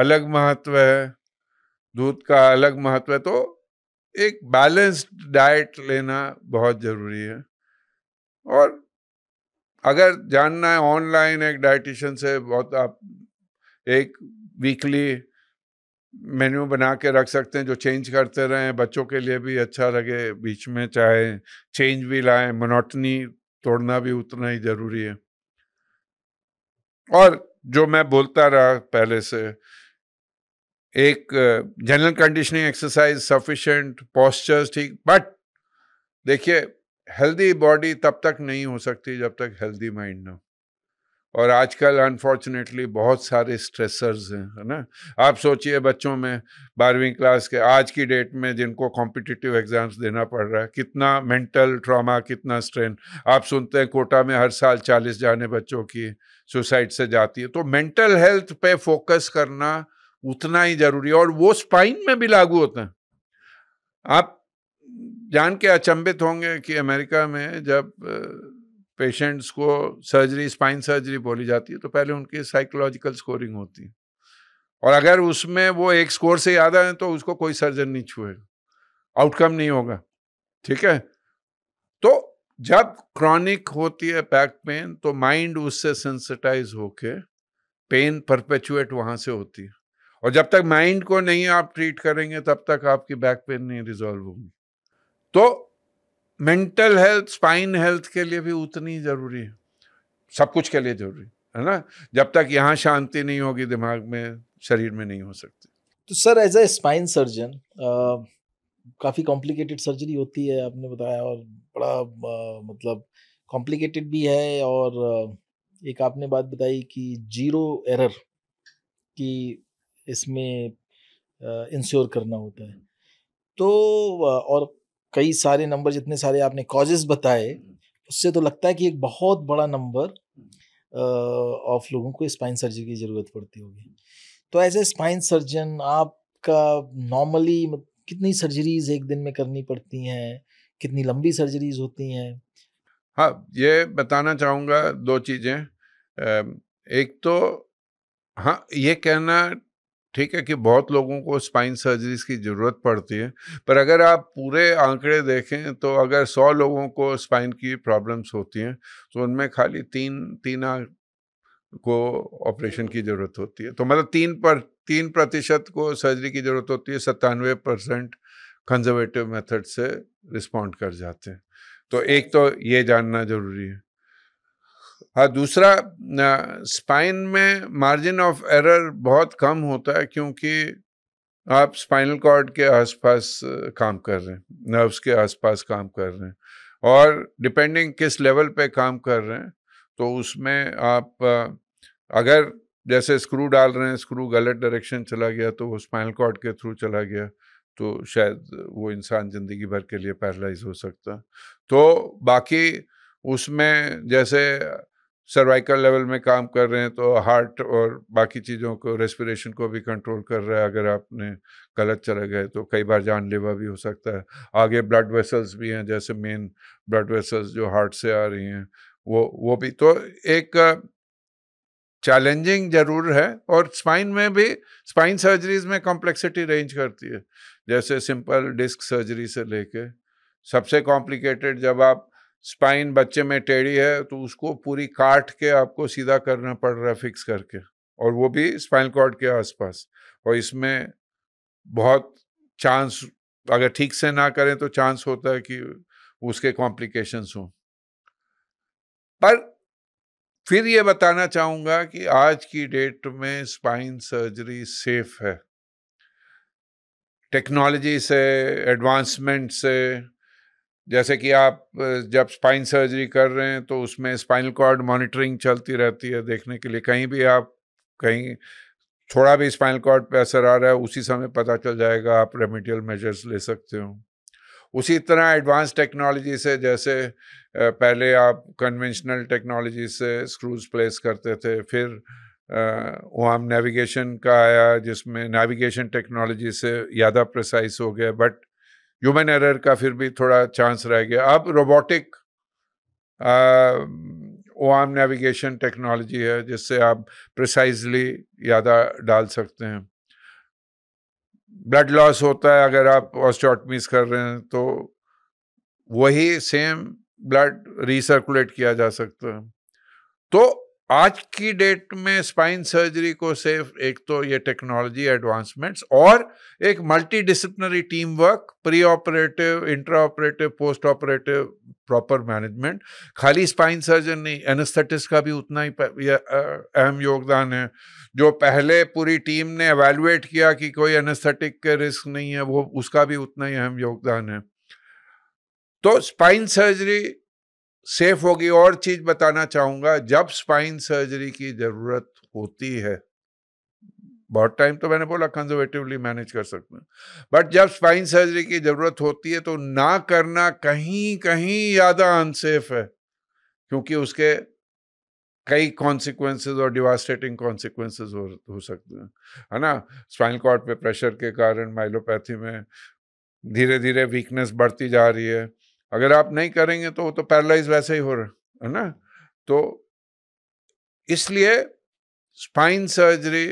अलग महत्व है दूध का अलग महत्व है तो एक बैलेंस्ड डाइट लेना बहुत ज़रूरी है और अगर जानना है ऑनलाइन एक डाइटिशियन से बहुत आप एक वीकली मेन्यू बना के रख सकते हैं जो चेंज करते रहें बच्चों के लिए भी अच्छा लगे बीच में चाहे चेंज भी लाएं मोनोटनी तोड़ना भी उतना ही ज़रूरी है और जो मैं बोलता रहा पहले से एक general conditioning exercise sufficient postures ठीक बट देखिए हेल्दी बॉडी तब तक नहीं हो सकती जब तक हेल्दी माइंड ना और आजकल अनफॉर्चुनेटली बहुत सारे स्ट्रेसर्स हैं है ना आप सोचिए बच्चों में बारहवीं क्लास के आज की डेट में जिनको कॉम्पिटिटिव एग्ज़ाम्स देना पड़ रहा है कितना मेंटल ट्रॉमा कितना स्ट्रेन आप सुनते हैं कोटा में हर साल चालीस जाने बच्चों की सुसाइड से जाती है तो मेंटल हेल्थ पे फोकस करना उतना ही ज़रूरी है और वो स्पाइन में भी लागू होता है आप जान के अचंभित होंगे कि अमेरिका में जब पेशेंट्स को सर्जरी स्पाइन सर्जरी बोली जाती है तो पहले उनकी साइकोलॉजिकल स्कोरिंग होती है और अगर उसमें वो एक स्कोर से ज़्यादा है तो उसको कोई सर्जन नहीं छुएगा आउटकम नहीं होगा ठीक है तो जब क्रॉनिक होती है बैक पेन तो माइंड उससे सेंसिटाइज होके पेन परपेचुएट वहाँ से होती है और जब तक माइंड को नहीं आप ट्रीट करेंगे तब तक आपकी बैक पेन नहीं रिजॉल्व होगी तो मेंटल हेल्थ स्पाइन हेल्थ के लिए भी उतनी जरूरी है सब कुछ के लिए जरूरी है ना जब तक यहाँ शांति नहीं होगी दिमाग में शरीर में नहीं हो सकती तो sir as a spine surgeon काफ़ी कॉम्प्लिकेटेड सर्जरी होती है आपने बताया और बड़ा आ, मतलब कॉम्प्लिकेटेड भी है और एक आपने बात बताई कि जीरो एरर की इसमें इंश्योर करना होता है तो और कई सारे नंबर जितने सारे आपने कॉजेज बताए हम्म। उससे तो लगता है कि एक बहुत बड़ा नंबर ऑफ हम्म। लोगों को स्पाइन सर्जरी की ज़रूरत पड़ती होगी तो एज ए स्पाइन सर्जन आपका नॉर्मली कितनी सर्जरीज एक दिन में करनी पड़ती हैं कितनी लंबी सर्जरीज होती हैं हाँ ये बताना चाहूँगा दो चीज़ें एक तो हाँ ये कहना ठीक है कि बहुत लोगों को स्पाइन सर्जरीज की ज़रूरत पड़ती है पर अगर आप पूरे आंकड़े देखें तो अगर सौ लोगों को स्पाइन की प्रॉब्लम्स होती हैं तो उनमें खाली तीन तीन को ऑपरेशन की ज़रूरत होती है तो मतलब तीन पर तीन प्रतिशत को सर्जरी की ज़रूरत होती है सत्तानवे परसेंट कंजर्वेटिव मेथड से रिस्पॉन्ड कर जाते हैं तो एक तो ये जानना ज़रूरी है हाँ दूसरा स्पाइन में मार्जिन ऑफ एरर बहुत कम होता है क्योंकि आप स्पाइनल कॉर्ड के आसपास काम कर रहे हैं नर्व्स के आसपास काम कर रहे हैं और डिपेंडिंग किस लेवल पे काम कर रहे हैं तो उसमें आप अगर जैसे स्क्रू डाल रहे हैं स्क्रू गलत डायरेक्शन चला गया तो वो स्पाइनल कॉर्ड के थ्रू चला गया तो शायद वो इंसान ज़िंदगी भर के लिए पैरलाइज हो सकता तो बाकी उसमें जैसे सर्वाइकल लेवल में काम कर रहे हैं तो हार्ट और बाकी चीज़ों को रेस्पिरेशन को भी कंट्रोल कर रहा है अगर आपने गलत चले गए तो कई बार जानलेवा भी हो सकता है आगे ब्लड वेसल्स भी हैं जैसे मेन ब्लड वेसल्स जो हार्ट से आ रही हैं वो वो भी तो एक चैलेंजिंग जरूर है और स्पाइन में भी स्पाइन सर्जरीज में कॉम्प्लेक्सिटी रेंज करती है जैसे सिंपल डिस्क सर्जरी से लेके सबसे कॉम्प्लिकेटेड जब आप स्पाइन बच्चे में टेढ़ी है तो उसको पूरी काट के आपको सीधा करना पड़ रहा है फिक्स करके और वो भी स्पाइनल कॉर्ड के आसपास और इसमें बहुत चांस अगर ठीक से ना करें तो चांस होता है कि उसके कॉम्प्लिकेशंस हों पर फिर ये बताना चाहूँगा कि आज की डेट में स्पाइन सर्जरी सेफ है टेक्नोलॉजी से एडवांसमेंट से जैसे कि आप जब स्पाइन सर्जरी कर रहे हैं तो उसमें स्पाइनल कॉर्ड मॉनिटरिंग चलती रहती है देखने के लिए कहीं भी आप कहीं थोड़ा भी स्पाइनल कॉर्ड पे असर आ रहा है उसी समय पता चल जाएगा आप रेमेडियल मेजर्स ले सकते हो उसी तरह एडवांस टेक्नोलॉजी से जैसे पहले आप कन्वेंशनल टेक्नोलॉजी से स्क्रूज प्लेस करते थे फिर वाम नेविगेशन का आया जिसमें नेविगेशन टेक्नोलॉजी से ज़्यादा प्रिसाइस हो गया बट ह्यूमन एरर का फिर भी थोड़ा चांस रह गया अब रोबोटिक आम नेविगेशन टेक्नोलॉजी है जिससे आप प्रिसाइजली ज़्यादा डाल सकते हैं ब्लड लॉस होता है अगर आप ऑस्टोटमीज कर रहे हैं तो वही सेम ब्लड रिसर्कुलेट किया जा सकता है तो आज की डेट में स्पाइन सर्जरी को सिर्फ एक तो ये टेक्नोलॉजी एडवांसमेंट्स और एक multidisciplinary team work preoperative intraoperative postoperative proper management खाली स्पाइन सर्जन नहीं एनेस्थेटिस्ट का भी उतना ही अहम योगदान है जो पहले पूरी टीम ने एवेलुएट किया कि कोई एनेस्थेटिक के रिस्क नहीं है वो उसका भी उतना ही अहम योगदान है तो स्पाइन सर्जरी सेफ होगी और चीज बताना चाहूंगा जब स्पाइन सर्जरी की जरूरत होती है बहुत टाइम तो मैंने बोला कंजर्वेटिवली मैनेज कर सकते हैं बट जब स्पाइन सर्जरी की ज़रूरत होती है तो ना करना कहीं कहीं ज़्यादा अनसेफ है क्योंकि उसके कई कॉन्सिक्वेंसेज और डिवास्टेटिंग कॉन्सिक्वेंसेज हो, हो सकते हैं है ना स्पाइन कॉर्ड पे प्रेशर के कारण माइलोपैथी में धीरे धीरे वीकनेस बढ़ती जा रही है अगर आप नहीं करेंगे तो तो पैरलाइज वैसे ही हो रहा है ना तो इसलिए स्पाइन सर्जरी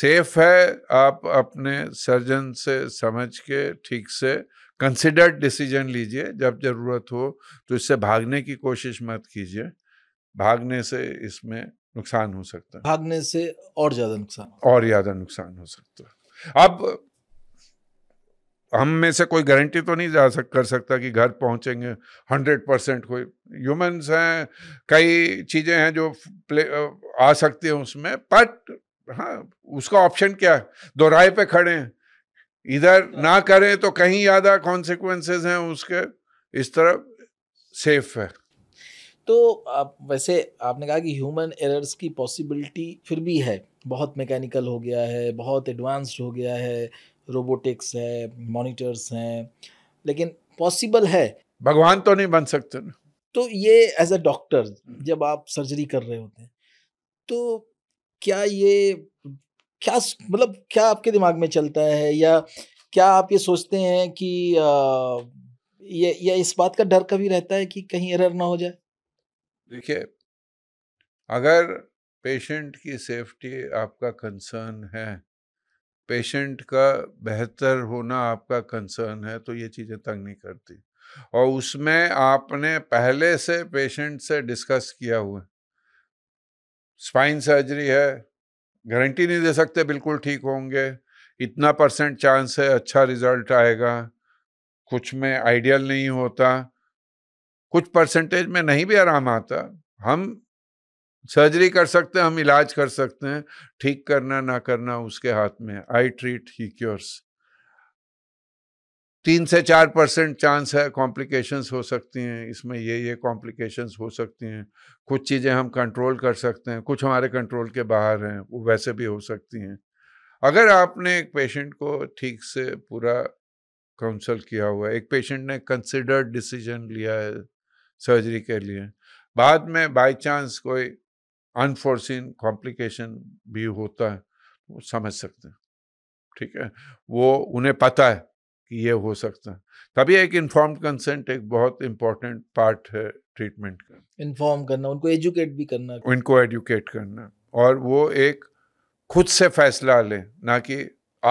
सेफ है आप अपने सर्जन से समझ के ठीक से कंसिडर्ड डिसीजन लीजिए जब ज़रूरत हो तो इससे भागने की कोशिश मत कीजिए भागने से इसमें नुकसान हो सकता है भागने से और ज़्यादा नुकसान और ज़्यादा नुकसान हो सकता है अब हम में से कोई गारंटी तो नहीं जा सक कर सकता कि घर पहुंचेंगे हंड्रेड परसेंट कोई ह्यूमन्स हैं कई चीज़ें हैं जो प्ले आ सकती हैं उसमें बट हाँ उसका ऑप्शन क्या है दो राय पे खड़े हैं इधर हाँ। ना करें तो कहीं ज़्यादा कॉन्सिक्वेंसेज हैं उसके इस तरफ सेफ है तो आप वैसे आपने कहा कि ह्यूमन एरर्स की पॉसिबिलिटी फिर भी है बहुत मैकेनिकल हो गया है बहुत एडवांस्ड हो गया है रोबोटिक्स है मॉनिटर्स हैं लेकिन पॉसिबल है भगवान तो नहीं बन सकते ना तो ये एज अ डॉक्टर जब आप सर्जरी कर रहे होते हैं तो क्या ये क्या मतलब क्या आपके दिमाग में चलता है या क्या आप ये सोचते हैं कि आ, ये या इस बात का डर कभी रहता है कि कहीं एरर ना हो जाए देखिए अगर पेशेंट की सेफ्टी आपका कंसर्न है पेशेंट का बेहतर होना आपका कंसर्न है तो ये चीज़ें तंग नहीं करती और उसमें आपने पहले से पेशेंट से डिस्कस किया हुआ स्पाइन सर्जरी है गारंटी नहीं दे सकते बिल्कुल ठीक होंगे इतना परसेंट चांस है अच्छा रिजल्ट आएगा कुछ में आइडियल नहीं होता कुछ परसेंटेज में नहीं भी आराम आता हम सर्जरी कर सकते हैं हम इलाज कर सकते हैं ठीक करना ना करना उसके हाथ में आई ट्रीट ही क्योर्स तीन से चार परसेंट चांस है कॉम्प्लिकेशंस हो सकती हैं इसमें ये ये कॉम्प्लिकेशंस हो सकती हैं कुछ चीज़ें हम कंट्रोल कर सकते हैं कुछ हमारे कंट्रोल के बाहर हैं वो वैसे भी हो सकती हैं अगर आपने एक पेशेंट को ठीक से पूरा काउंसल किया हुआ एक पेशेंट ने कंसिडर्ड डिसीजन लिया है सर्जरी के लिए बाद में बाय चांस कोई अनफोर्सिन कॉम्प्लिकेशन भी होता है वो समझ सकते हैं ठीक है वो उन्हें पता है कि ये हो सकता है तभी एक इन्फॉर्म कंसेंट एक बहुत इम्पोर्टेंट पार्ट है ट्रीटमेंट का इन्फॉर्म करना उनको एजुकेट भी करना उनको एजुकेट करना और वो एक खुद से फैसला लें ना कि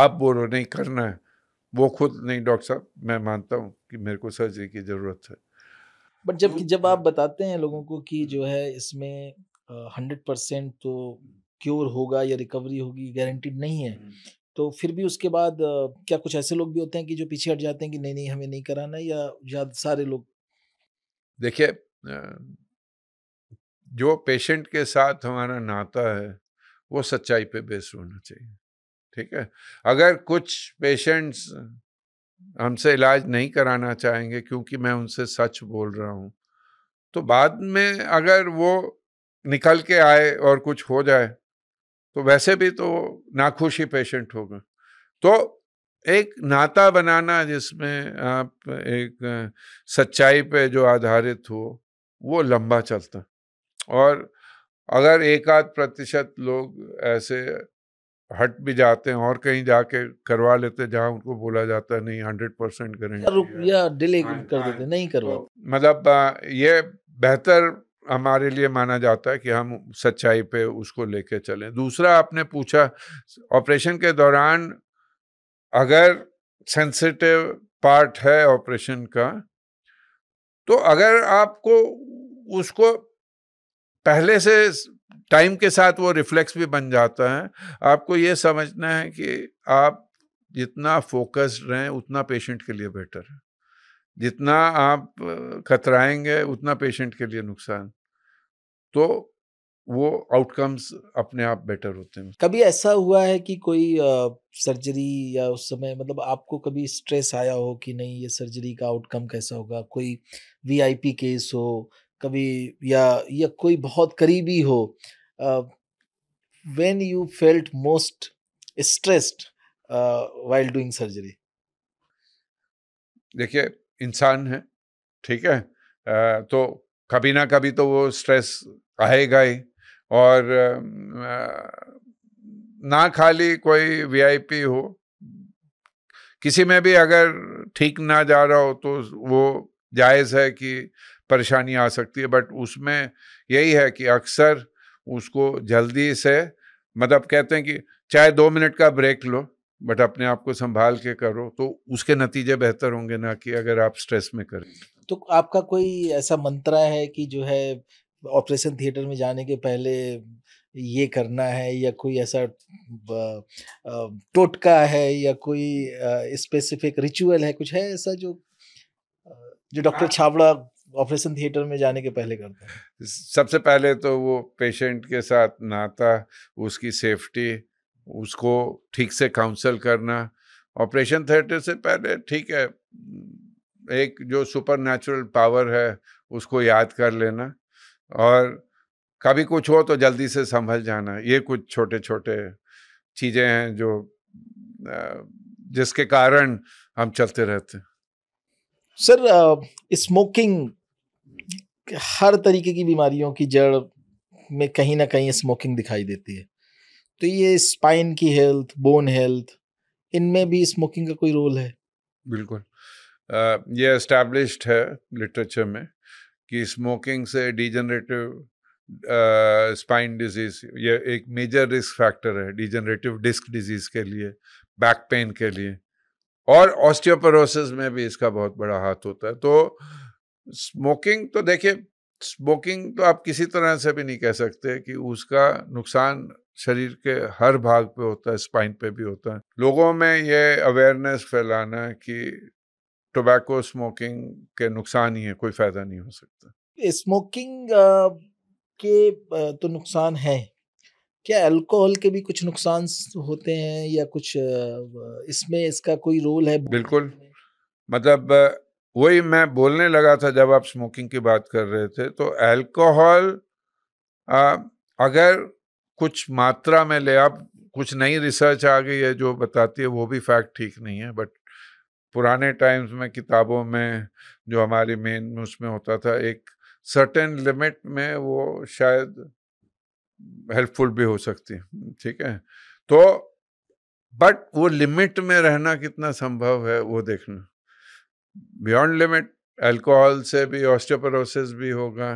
आप बोलो नहीं करना है वो खुद नहीं डॉक्टर साहब मैं मानता हूँ कि मेरे को सर्जरी की ज़रूरत है बट जब जब आप बताते हैं लोगों को कि जो है इसमें हंड्रेड परसेंट तो क्योर होगा या रिकवरी होगी गारंटीड नहीं है तो फिर भी उसके बाद क्या कुछ ऐसे लोग भी होते हैं कि जो पीछे हट जाते हैं कि नहीं नहीं हमें नहीं कराना या या सारे लोग देखिए जो पेशेंट के साथ हमारा नाता है वो सच्चाई पे बेस्ड होना चाहिए ठीक है अगर कुछ पेशेंट्स हमसे इलाज नहीं कराना चाहेंगे क्योंकि मैं उनसे सच बोल रहा हूँ तो बाद में अगर वो निकल के आए और कुछ हो जाए तो वैसे भी तो नाखुश ही पेशेंट होगा तो एक नाता बनाना जिसमें आप एक सच्चाई पे जो आधारित हो वो लंबा चलता और अगर एक आध प्रतिशत लोग ऐसे हट भी जाते हैं और कहीं जाके करवा लेते हैं जहाँ उनको बोला जाता नहीं हंड्रेड परसेंट करेंगे डिले हाँ, कर हाँ, देते नहीं तो करवा मतलब ये बेहतर हमारे लिए माना जाता है कि हम सच्चाई पे उसको लेके चलें दूसरा आपने पूछा ऑपरेशन के दौरान अगर सेंसिटिव पार्ट है ऑपरेशन का तो अगर आपको उसको पहले से टाइम के साथ वो रिफ्लेक्स भी बन जाता है आपको ये समझना है कि आप जितना फोकस्ड रहें उतना पेशेंट के लिए बेटर है जितना आप खतराएंगे उतना पेशेंट के लिए नुकसान तो वो आउटकम्स अपने आप बेटर होते हैं कभी ऐसा हुआ है कि कोई सर्जरी या उस समय मतलब आपको कभी स्ट्रेस आया हो कि नहीं ये सर्जरी का आउटकम कैसा होगा कोई वीआईपी केस हो कभी या या कोई बहुत करीबी हो when you felt most stressed while doing surgery देखिए इंसान है ठीक है आ, तो कभी ना कभी तो वो स्ट्रेस आएगा ही और ना खाली कोई वीआईपी हो किसी में भी अगर ठीक ना जा रहा हो तो वो जायज़ है कि परेशानी आ सकती है बट उसमें यही है कि अक्सर उसको जल्दी से मतलब कहते हैं कि चाहे दो मिनट का ब्रेक लो बट अपने आप को संभाल के करो तो उसके नतीजे बेहतर होंगे ना कि अगर आप स्ट्रेस में करें तो आपका कोई ऐसा मंत्रा है कि जो है ऑपरेशन थिएटर में जाने के पहले ये करना है या कोई ऐसा टोटका है या कोई स्पेसिफिक रिचुअल है कुछ है ऐसा जो जो डॉक्टर हाँ। छाबड़ा ऑपरेशन थिएटर में जाने के पहले करता है सबसे पहले तो वो पेशेंट के साथ नाता उसकी सेफ्टी उसको ठीक से काउंसल करना ऑपरेशन थिएटर से पहले ठीक है एक जो सुपर नेचुरल पावर है उसको याद कर लेना और कभी कुछ हो तो जल्दी से संभल जाना ये कुछ छोटे छोटे चीज़ें हैं जो जिसके कारण हम चलते रहते हैं सर स्मोकिंग हर तरीके की बीमारियों की जड़ में कहीं ना कहीं स्मोकिंग दिखाई देती है तो ये स्पाइन की हेल्थ बोन हेल्थ इनमें भी स्मोकिंग का कोई रोल है बिल्कुल ये एस्टैब्लिश्ड है लिटरेचर में कि स्मोकिंग से डिजनरेटिव स्पाइन डिजीज ये एक मेजर रिस्क फैक्टर है डिजनरेटिव डिस्क डिजीज के लिए बैक पेन के लिए और ऑस्टियोपोरोसिस में भी इसका बहुत बड़ा हाथ होता है तो स्मोकिंग तो देखिए स्मोकिंग तो आप किसी तरह से भी नहीं कह सकते कि उसका नुकसान शरीर के हर भाग पे होता है स्पाइन पे भी होता है लोगों में ये अवेयरनेस फैलाना कि टोबैको स्मोकिंग के नुकसान ही है कोई फ़ायदा नहीं हो सकता स्मोकिंग के तो नुकसान है क्या अल्कोहल के भी कुछ नुकसान होते हैं या कुछ इसमें इसका कोई रोल है बिल्कुल मतलब वही मैं बोलने लगा था जब आप स्मोकिंग की बात कर रहे थे तो अल्कोहल अगर कुछ मात्रा में ले आप कुछ नई रिसर्च आ गई है जो बताती है वो भी फैक्ट ठीक नहीं है बट पुराने टाइम्स में किताबों में जो हमारी मेन उसमें होता था एक सर्टेन लिमिट में वो शायद हेल्पफुल भी हो सकती ठीक है तो बट वो लिमिट में रहना कितना संभव है वो देखना बियॉन्ड लिमिट अल्कोहल से भी ऑस्टोपरोसिस भी होगा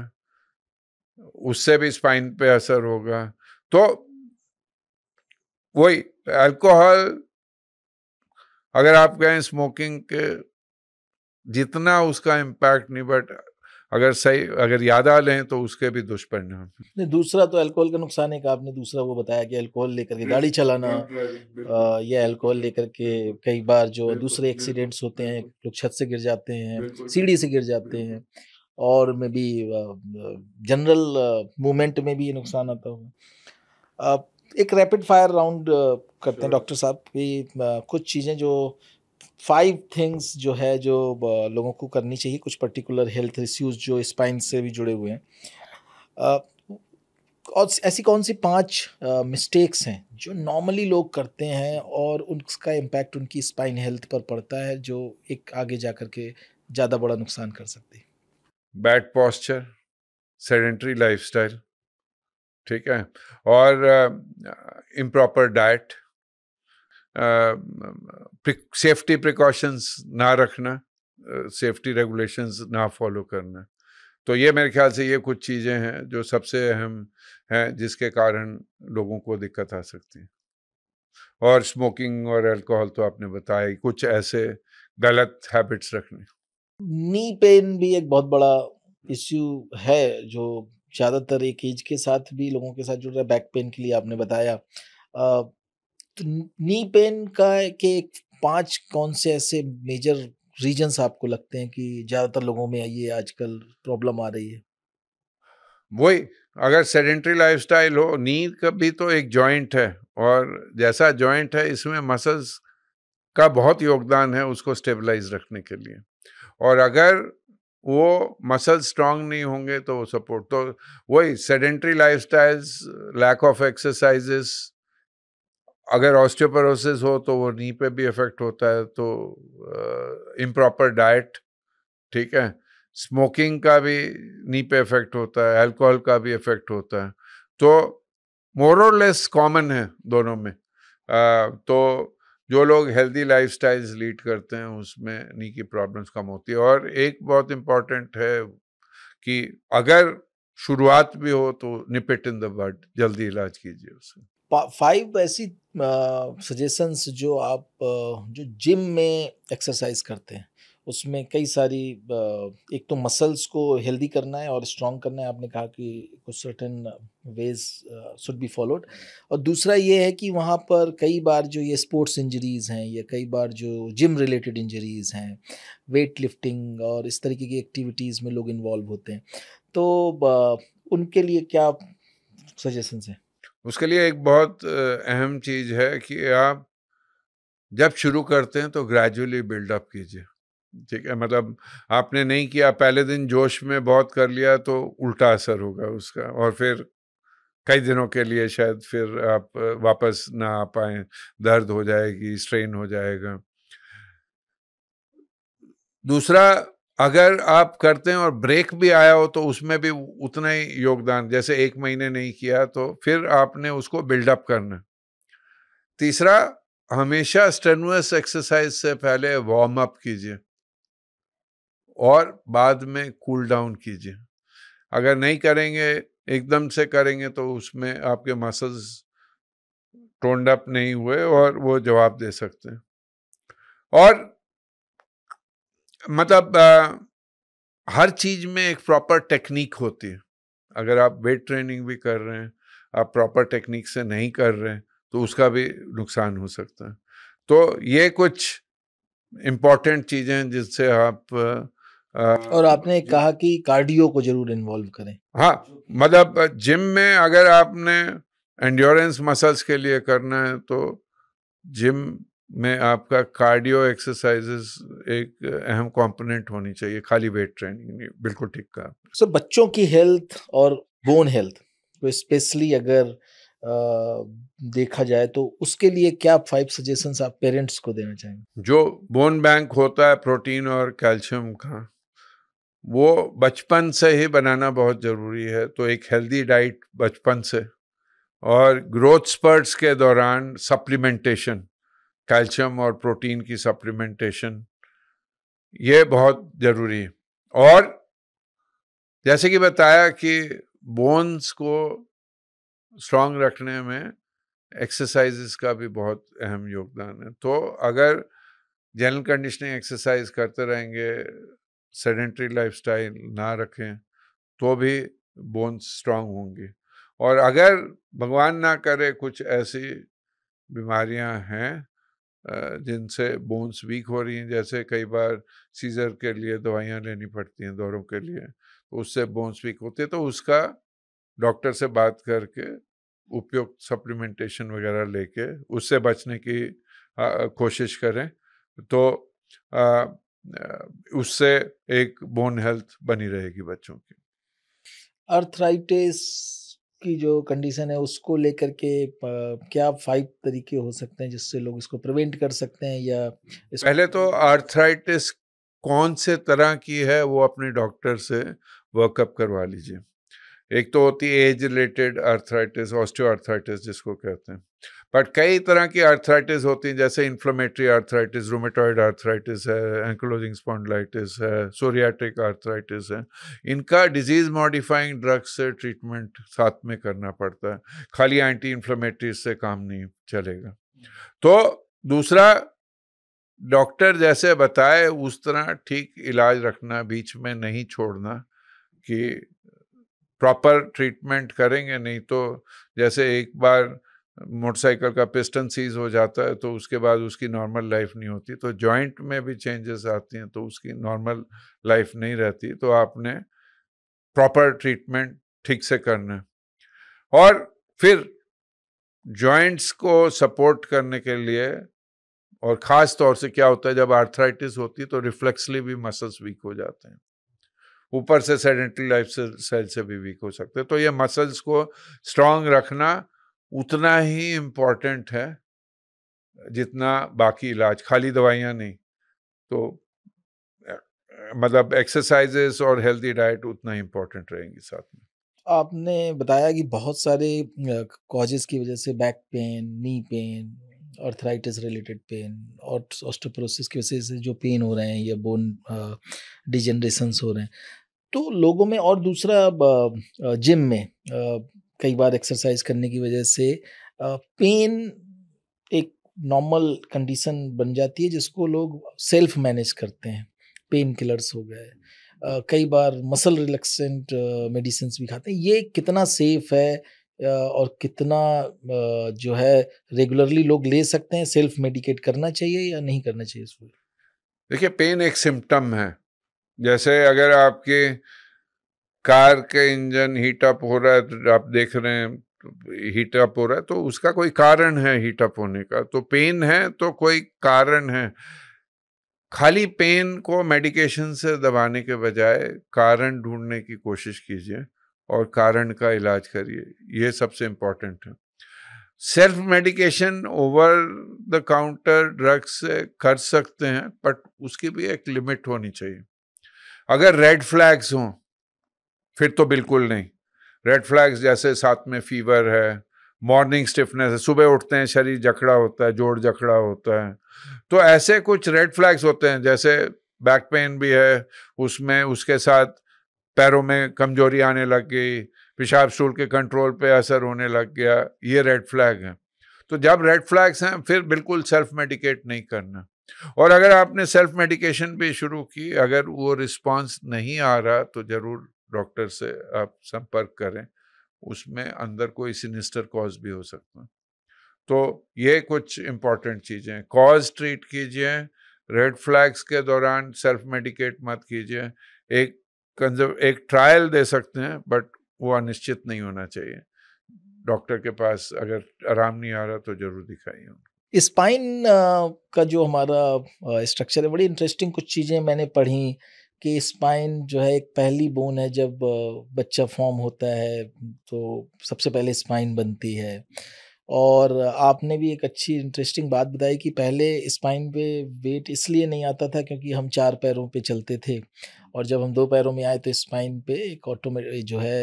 उससे भी स्पाइन पे असर होगा तो वही अल्कोहल अगर आप कहें स्मोकिंग के जितना उसका इम्पैक्ट नहीं बट अगर सही अगर आ लें तो उसके भी दुष्परिणाम नहीं दूसरा तो अल्कोहल का नुकसान है आपने दूसरा वो बताया कि अल्कोहल लेकर के गाड़ी चलाना या अल्कोहल लेकर के कई बार जो दूसरे एक्सीडेंट्स होते हैं लोग छत से गिर जाते हैं सीढ़ी से गिर जाते हैं और मे भी जनरल मूवमेंट में भी ये नुकसान आता होगा एक रैपिड फायर राउंड करते sure. हैं डॉक्टर साहब कि uh, कुछ चीज़ें जो फाइव थिंग्स जो है जो uh, लोगों को करनी चाहिए कुछ पर्टिकुलर हेल्थ इश्यूज जो स्पाइन से भी जुड़े हुए हैं uh, और ऐसी कौन सी पांच मिस्टेक्स हैं जो नॉर्मली लोग करते हैं और उनका इम्पैक्ट उनकी स्पाइन हेल्थ पर पड़ता है जो एक आगे जा कर के ज़्यादा बड़ा नुकसान कर सकती है बैड पॉस्चर सेडेंट्री स्टाइल ठीक है और इम्प्रॉपर डाइट सेफ्टी प्रिकॉशंस ना रखना सेफ्टी रेगुलेशंस ना फॉलो करना तो ये मेरे ख्याल से ये कुछ चीज़ें हैं जो सबसे अहम हैं जिसके कारण लोगों को दिक्कत आ सकती है और स्मोकिंग और अल्कोहल तो आपने बताया कुछ ऐसे गलत हैबिट्स रखने नी पेन भी एक बहुत बड़ा इश्यू है जो ज़्यादातर एक एज के साथ भी लोगों के साथ जुड़ रहा है बैक पेन के लिए आपने बताया तो नी पेन का के पांच कौन से ऐसे मेजर रीजंस आपको लगते हैं कि ज़्यादातर लोगों में ये आजकल प्रॉब्लम आ रही है वही अगर सेडेंट्री लाइफस्टाइल हो नी का भी तो एक जॉइंट है और जैसा जॉइंट है इसमें मसल्स का बहुत योगदान है उसको स्टेबलाइज रखने के लिए और अगर वो मसल स्ट्रांग नहीं होंगे तो वो सपोर्ट तो वही sedentary lifestyles lack of exercises अगर ऑस्टियोपोरोसिस हो तो वो नी पे भी इफेक्ट होता है तो इम्प्रॉपर uh, डाइट ठीक है स्मोकिंग का भी नी पे इफेक्ट होता है अल्कोहल का भी इफेक्ट होता है तो मोरलेस कॉमन है दोनों में uh, तो जो लोग हेल्दी लाइफ स्टाइल्स लीड करते हैं उसमें नी की प्रॉब्लम्स कम होती है और एक बहुत इम्पॉर्टेंट है कि अगर शुरुआत भी हो तो निपेट इन द बर्ड जल्दी इलाज कीजिए उसे फाइव ऐसी सजेशंस जो आप जो जिम में एक्सरसाइज करते हैं उसमें कई सारी एक तो मसल्स को हेल्दी करना है और स्ट्रॉन्ग करना है आपने कहा कि कुछ certain ways should be followed और दूसरा ये है कि वहाँ पर कई बार जो ये स्पोर्ट्स इंजरीज़ हैं या कई बार जो जिम रिलेटेड इंजरीज़ हैं वेट लिफ्टिंग और इस तरीके की एक्टिविटीज़ में लोग इन्वॉल्व होते हैं तो उनके लिए क्या सजेशंस हैं उसके लिए एक बहुत अहम चीज़ है कि आप जब शुरू करते हैं तो ग्रेजुअली बिल्डअप कीजिए ठीक है मतलब आपने नहीं किया पहले दिन जोश में बहुत कर लिया तो उल्टा असर होगा उसका और फिर कई दिनों के लिए शायद फिर आप वापस ना आ पाए दर्द हो जाएगी स्ट्रेन हो जाएगा दूसरा अगर आप करते हैं और ब्रेक भी आया हो तो उसमें भी उतना ही योगदान जैसे एक महीने नहीं किया तो फिर आपने उसको बिल्डअप करना तीसरा हमेशा स्टेनुअस एक्सरसाइज से पहले वार्म अप कीजिए और बाद में कूल डाउन कीजिए अगर नहीं करेंगे एकदम से करेंगे तो उसमें आपके मसल्स टोंड अप नहीं हुए और वो जवाब दे सकते हैं और मतलब आ, हर चीज़ में एक प्रॉपर टेक्निक होती है अगर आप वेट ट्रेनिंग भी कर रहे हैं आप प्रॉपर टेक्निक से नहीं कर रहे हैं तो उसका भी नुकसान हो सकता है तो ये कुछ इम्पॉर्टेंट चीज़ें हैं जिससे आप और आपने कहा कि कार्डियो को जरूर इन्वॉल्व करें हाँ मतलब जिम में अगर आपने एंड्योरेंस मसल्स के लिए करना है तो जिम में आपका कार्डियो एक्सरसाइजेस एक अहम कंपोनेंट होनी चाहिए खाली वेट ट्रेनिंग बिल्कुल ठीक कहा सर बच्चों की हेल्थ और बोन हेल्थ तो स्पेशली अगर आ, देखा जाए तो उसके लिए क्या फाइव सजेशंस आप पेरेंट्स को देना चाहेंगे जो बोन बैंक होता है प्रोटीन और कैल्शियम का वो बचपन से ही बनाना बहुत ज़रूरी है तो एक हेल्दी डाइट बचपन से और ग्रोथ स्पर्ट्स के दौरान सप्लीमेंटेशन कैल्शियम और प्रोटीन की सप्लीमेंटेशन ये बहुत ज़रूरी है और जैसे कि बताया कि बोन्स को स्ट्रांग रखने में एक्सरसाइजेस का भी बहुत अहम योगदान है तो अगर जनरल कंडीशनिंग एक्सरसाइज करते रहेंगे सेडेंट्री लाइफ ना रखें तो भी बोन्स स्ट्रांग होंगी और अगर भगवान ना करे कुछ ऐसी बीमारियां हैं जिनसे बोन्स वीक हो रही हैं जैसे कई बार सीजर के लिए दवाइयां लेनी पड़ती हैं दौरों के लिए तो उससे बोन्स वीक होते हैं तो उसका डॉक्टर से बात करके उपयुक्त सप्लीमेंटेशन वगैरह लेके उससे बचने की कोशिश करें तो आ, उससे एक बोन हेल्थ बनी रहेगी बच्चों की अर्थराइटिस की जो कंडीशन है उसको लेकर के क्या फाइव तरीके हो सकते हैं जिससे लोग इसको प्रिवेंट कर सकते हैं या पहले तो आर्थराइटिस कौन से तरह की है वो अपने डॉक्टर से वर्कअप करवा लीजिए एक तो होती है age related arthritis osteoarthritis जिसको कहते हैं बट कई तरह की आर्थराइटिस होती हैं जैसे इन्फ्लोमेटरी आर्थराइटिस रोमेटॉइड आर्थराइटिस है एंक्लोजिंग स्पॉन्डलाइटिस है सोरियाटिक आर्थराइटिस है इनका डिजीज़ मॉडिफाइंग ड्रग्स से ट्रीटमेंट साथ में करना पड़ता है खाली एंटी इन्फ्लोमेटरी से काम नहीं चलेगा तो दूसरा डॉक्टर जैसे बताए उस तरह ठीक इलाज रखना बीच में नहीं छोड़ना कि प्रॉपर ट्रीटमेंट करेंगे नहीं तो जैसे एक बार मोटरसाइकिल का पिस्टन सीज हो जाता है तो उसके बाद उसकी नॉर्मल लाइफ नहीं होती तो जॉइंट में भी चेंजेस आती हैं तो उसकी नॉर्मल लाइफ नहीं रहती तो आपने प्रॉपर ट्रीटमेंट ठीक से करना है और फिर जॉइंट्स को सपोर्ट करने के लिए और ख़ास तौर से क्या होता है जब आर्थराइटिस होती है तो रिफ्लेक्सली भी मसल्स वीक हो जाते हैं ऊपर से सेडेंट्री लाइफ सेल से भी वीक हो सकते हैं तो ये मसल्स को स्ट्रांग रखना उतना ही इम्पॉर्टेंट है जितना बाकी इलाज खाली दवाइयाँ नहीं तो मतलब एक्सरसाइजेस और हेल्दी डाइट उतना ही इम्पोर्टेंट रहेंगी साथ में आपने बताया कि बहुत सारे कॉजेज़ की वजह से back pain knee pain arthritis related pain और ऑस्टोप्रोसिस की वजह से जो पेन हो रहे हैं या बोन डिजनरेशंस हो रहे हैं तो लोगों में और दूसरा जिम में कई बार एक्सरसाइज करने की वजह से पेन एक नॉर्मल कंडीशन बन जाती है जिसको लोग सेल्फ मैनेज करते हैं पेन किलर्स हो गए कई बार मसल रिलैक्सेंट मेडिसिन भी खाते हैं ये कितना सेफ है और कितना जो है रेगुलरली लोग ले सकते हैं सेल्फ मेडिकेट करना चाहिए या नहीं करना चाहिए इसको देखिए पेन एक सिम्टम है जैसे अगर आपके कार के इंजन हीटअप हो रहा है तो आप देख रहे हैं हीटअप हो रहा है तो उसका कोई कारण है हीटअप होने का तो पेन है तो कोई कारण है खाली पेन को मेडिकेशन से दबाने के बजाय कारण ढूंढने की कोशिश कीजिए और कारण का इलाज करिए यह सबसे इंपॉर्टेंट है self medication over the counter drugs से कर सकते हैं बट उसकी भी एक लिमिट होनी चाहिए अगर रेड फ्लैग्स हों फिर तो बिल्कुल नहीं रेड फ्लैग्स जैसे साथ में फीवर है मॉर्निंग स्टिफनेस है सुबह उठते हैं शरीर जखड़ा होता है जोड़ जखड़ा होता है तो ऐसे कुछ रेड फ्लैग्स होते हैं जैसे बैक पेन भी है उसमें उसके साथ पैरों में कमजोरी आने लग गई पेशाब स्टूल के कंट्रोल पे असर होने लग गया ये रेड फ्लैग है तो जब रेड फ्लैग्स हैं फिर बिल्कुल सेल्फ मेडिकेट नहीं करना और अगर आपने सेल्फ मेडिकेशन भी शुरू की अगर वो रिस्पांस नहीं आ रहा तो ज़रूर डॉक्टर से आप संपर्क करें उसमें अंदर कोई सिनिस्टर कॉज भी हो सकता है तो ये कुछ इम्पॉर्टेंट चीज़ें कॉज ट्रीट कीजिए रेड फ्लैग्स के दौरान सेल्फ मेडिकेट मत कीजिए एक कंजर्व एक ट्रायल दे सकते हैं बट वो अनिश्चित नहीं होना चाहिए डॉक्टर के पास अगर आराम नहीं आ रहा तो जरूर दिखाइए स्पाइन का जो हमारा स्ट्रक्चर है बड़ी इंटरेस्टिंग कुछ चीज़ें मैंने पढ़ी कि स्पाइन जो है एक पहली बोन है जब बच्चा फॉर्म होता है तो सबसे पहले स्पाइन बनती है और आपने भी एक अच्छी इंटरेस्टिंग बात बताई कि पहले स्पाइन पे वेट इसलिए नहीं आता था क्योंकि हम चार पैरों पे चलते थे और जब हम दो पैरों में आए तो स्पाइन पे एक ऑटोमेटिक जो है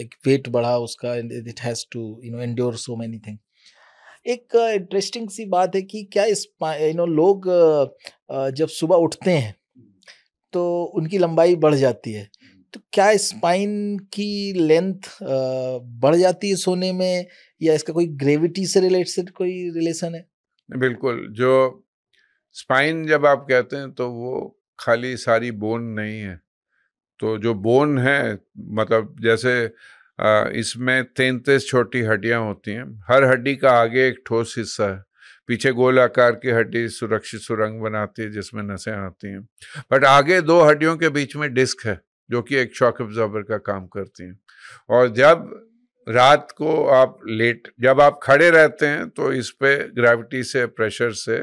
एक वेट बढ़ा उसका it has to you know endure so many thing एक इंटरेस्टिंग सी बात है कि क्या यू नो लोग जब सुबह उठते हैं तो उनकी लंबाई बढ़ जाती है तो क्या स्पाइन की लेंथ बढ़ जाती है सोने में या इसका कोई ग्रेविटी से रिलेटेड कोई रिलेशन है बिल्कुल जो स्पाइन जब आप कहते हैं तो वो खाली सारी बोन नहीं है तो जो बोन है मतलब जैसे इसमें तैंतीस छोटी हड्डियां होती हैं हर हड्डी का आगे एक ठोस हिस्सा है पीछे गोल आकार की हड्डी सुरक्षित सुरंग बनाती है जिसमें नसें आती हैं बट आगे दो हड्डियों के बीच में डिस्क है जो कि एक शॉक ऑब्जॉर्बर का काम करती हैं और जब रात को आप लेट जब आप खड़े रहते हैं तो इस पर ग्रेविटी से प्रेशर से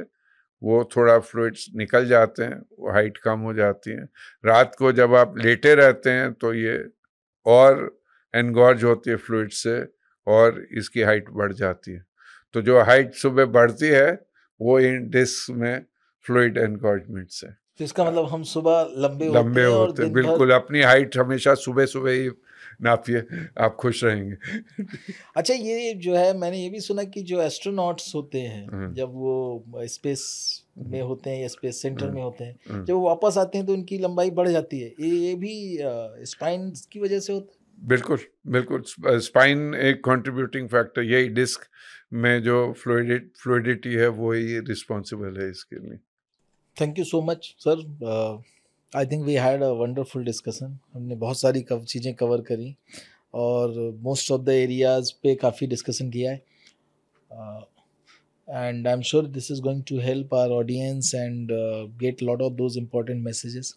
वो थोड़ा फ्लूड्स निकल जाते हैं वो हाइट कम हो जाती है रात को जब आप लेटे रहते हैं तो ये और एनगॉर्ज होती है फ्लूड से और इसकी हाइट बढ़ जाती है तो जो हाइट सुबह बढ़ती है वो इन डिस्क में फ्लूड एनकॉर्जमेंट से तो इसका मतलब हम सुबह लंबे लंबे होते, होते हैं बिल्कुल भर... अपनी हाइट हमेशा सुबह सुबह ही नापिए आप खुश रहेंगे अच्छा ये जो है मैंने ये भी सुना कि जो एस्ट्रोनॉट्स होते हैं हम्म। जब वो स्पेस में होते हैं या स्पेस हम्म। सेंटर में होते हैं हम्म। जब वो वापस आते हैं तो उनकी लंबाई बढ़ जाती है ये ये भी स्पाइन की वजह से होता है बिल्कुल बिल्कुल स्पाइन एक कंट्रीब्यूटिंग फैक्टर यही डिस्क में जो फ्लोडि फ्लूडिटी है वो ही रिस्पॉन्सिबल है इसके लिए thank you so much sir I think we had a wonderful discussion हमने बहुत सारी चीज़ें कवर करी और मोस्ट ऑफ द एरियाज़ पे काफ़ी डिस्कशन किया है and I am sure this is going to help our audience and get lot of those important messages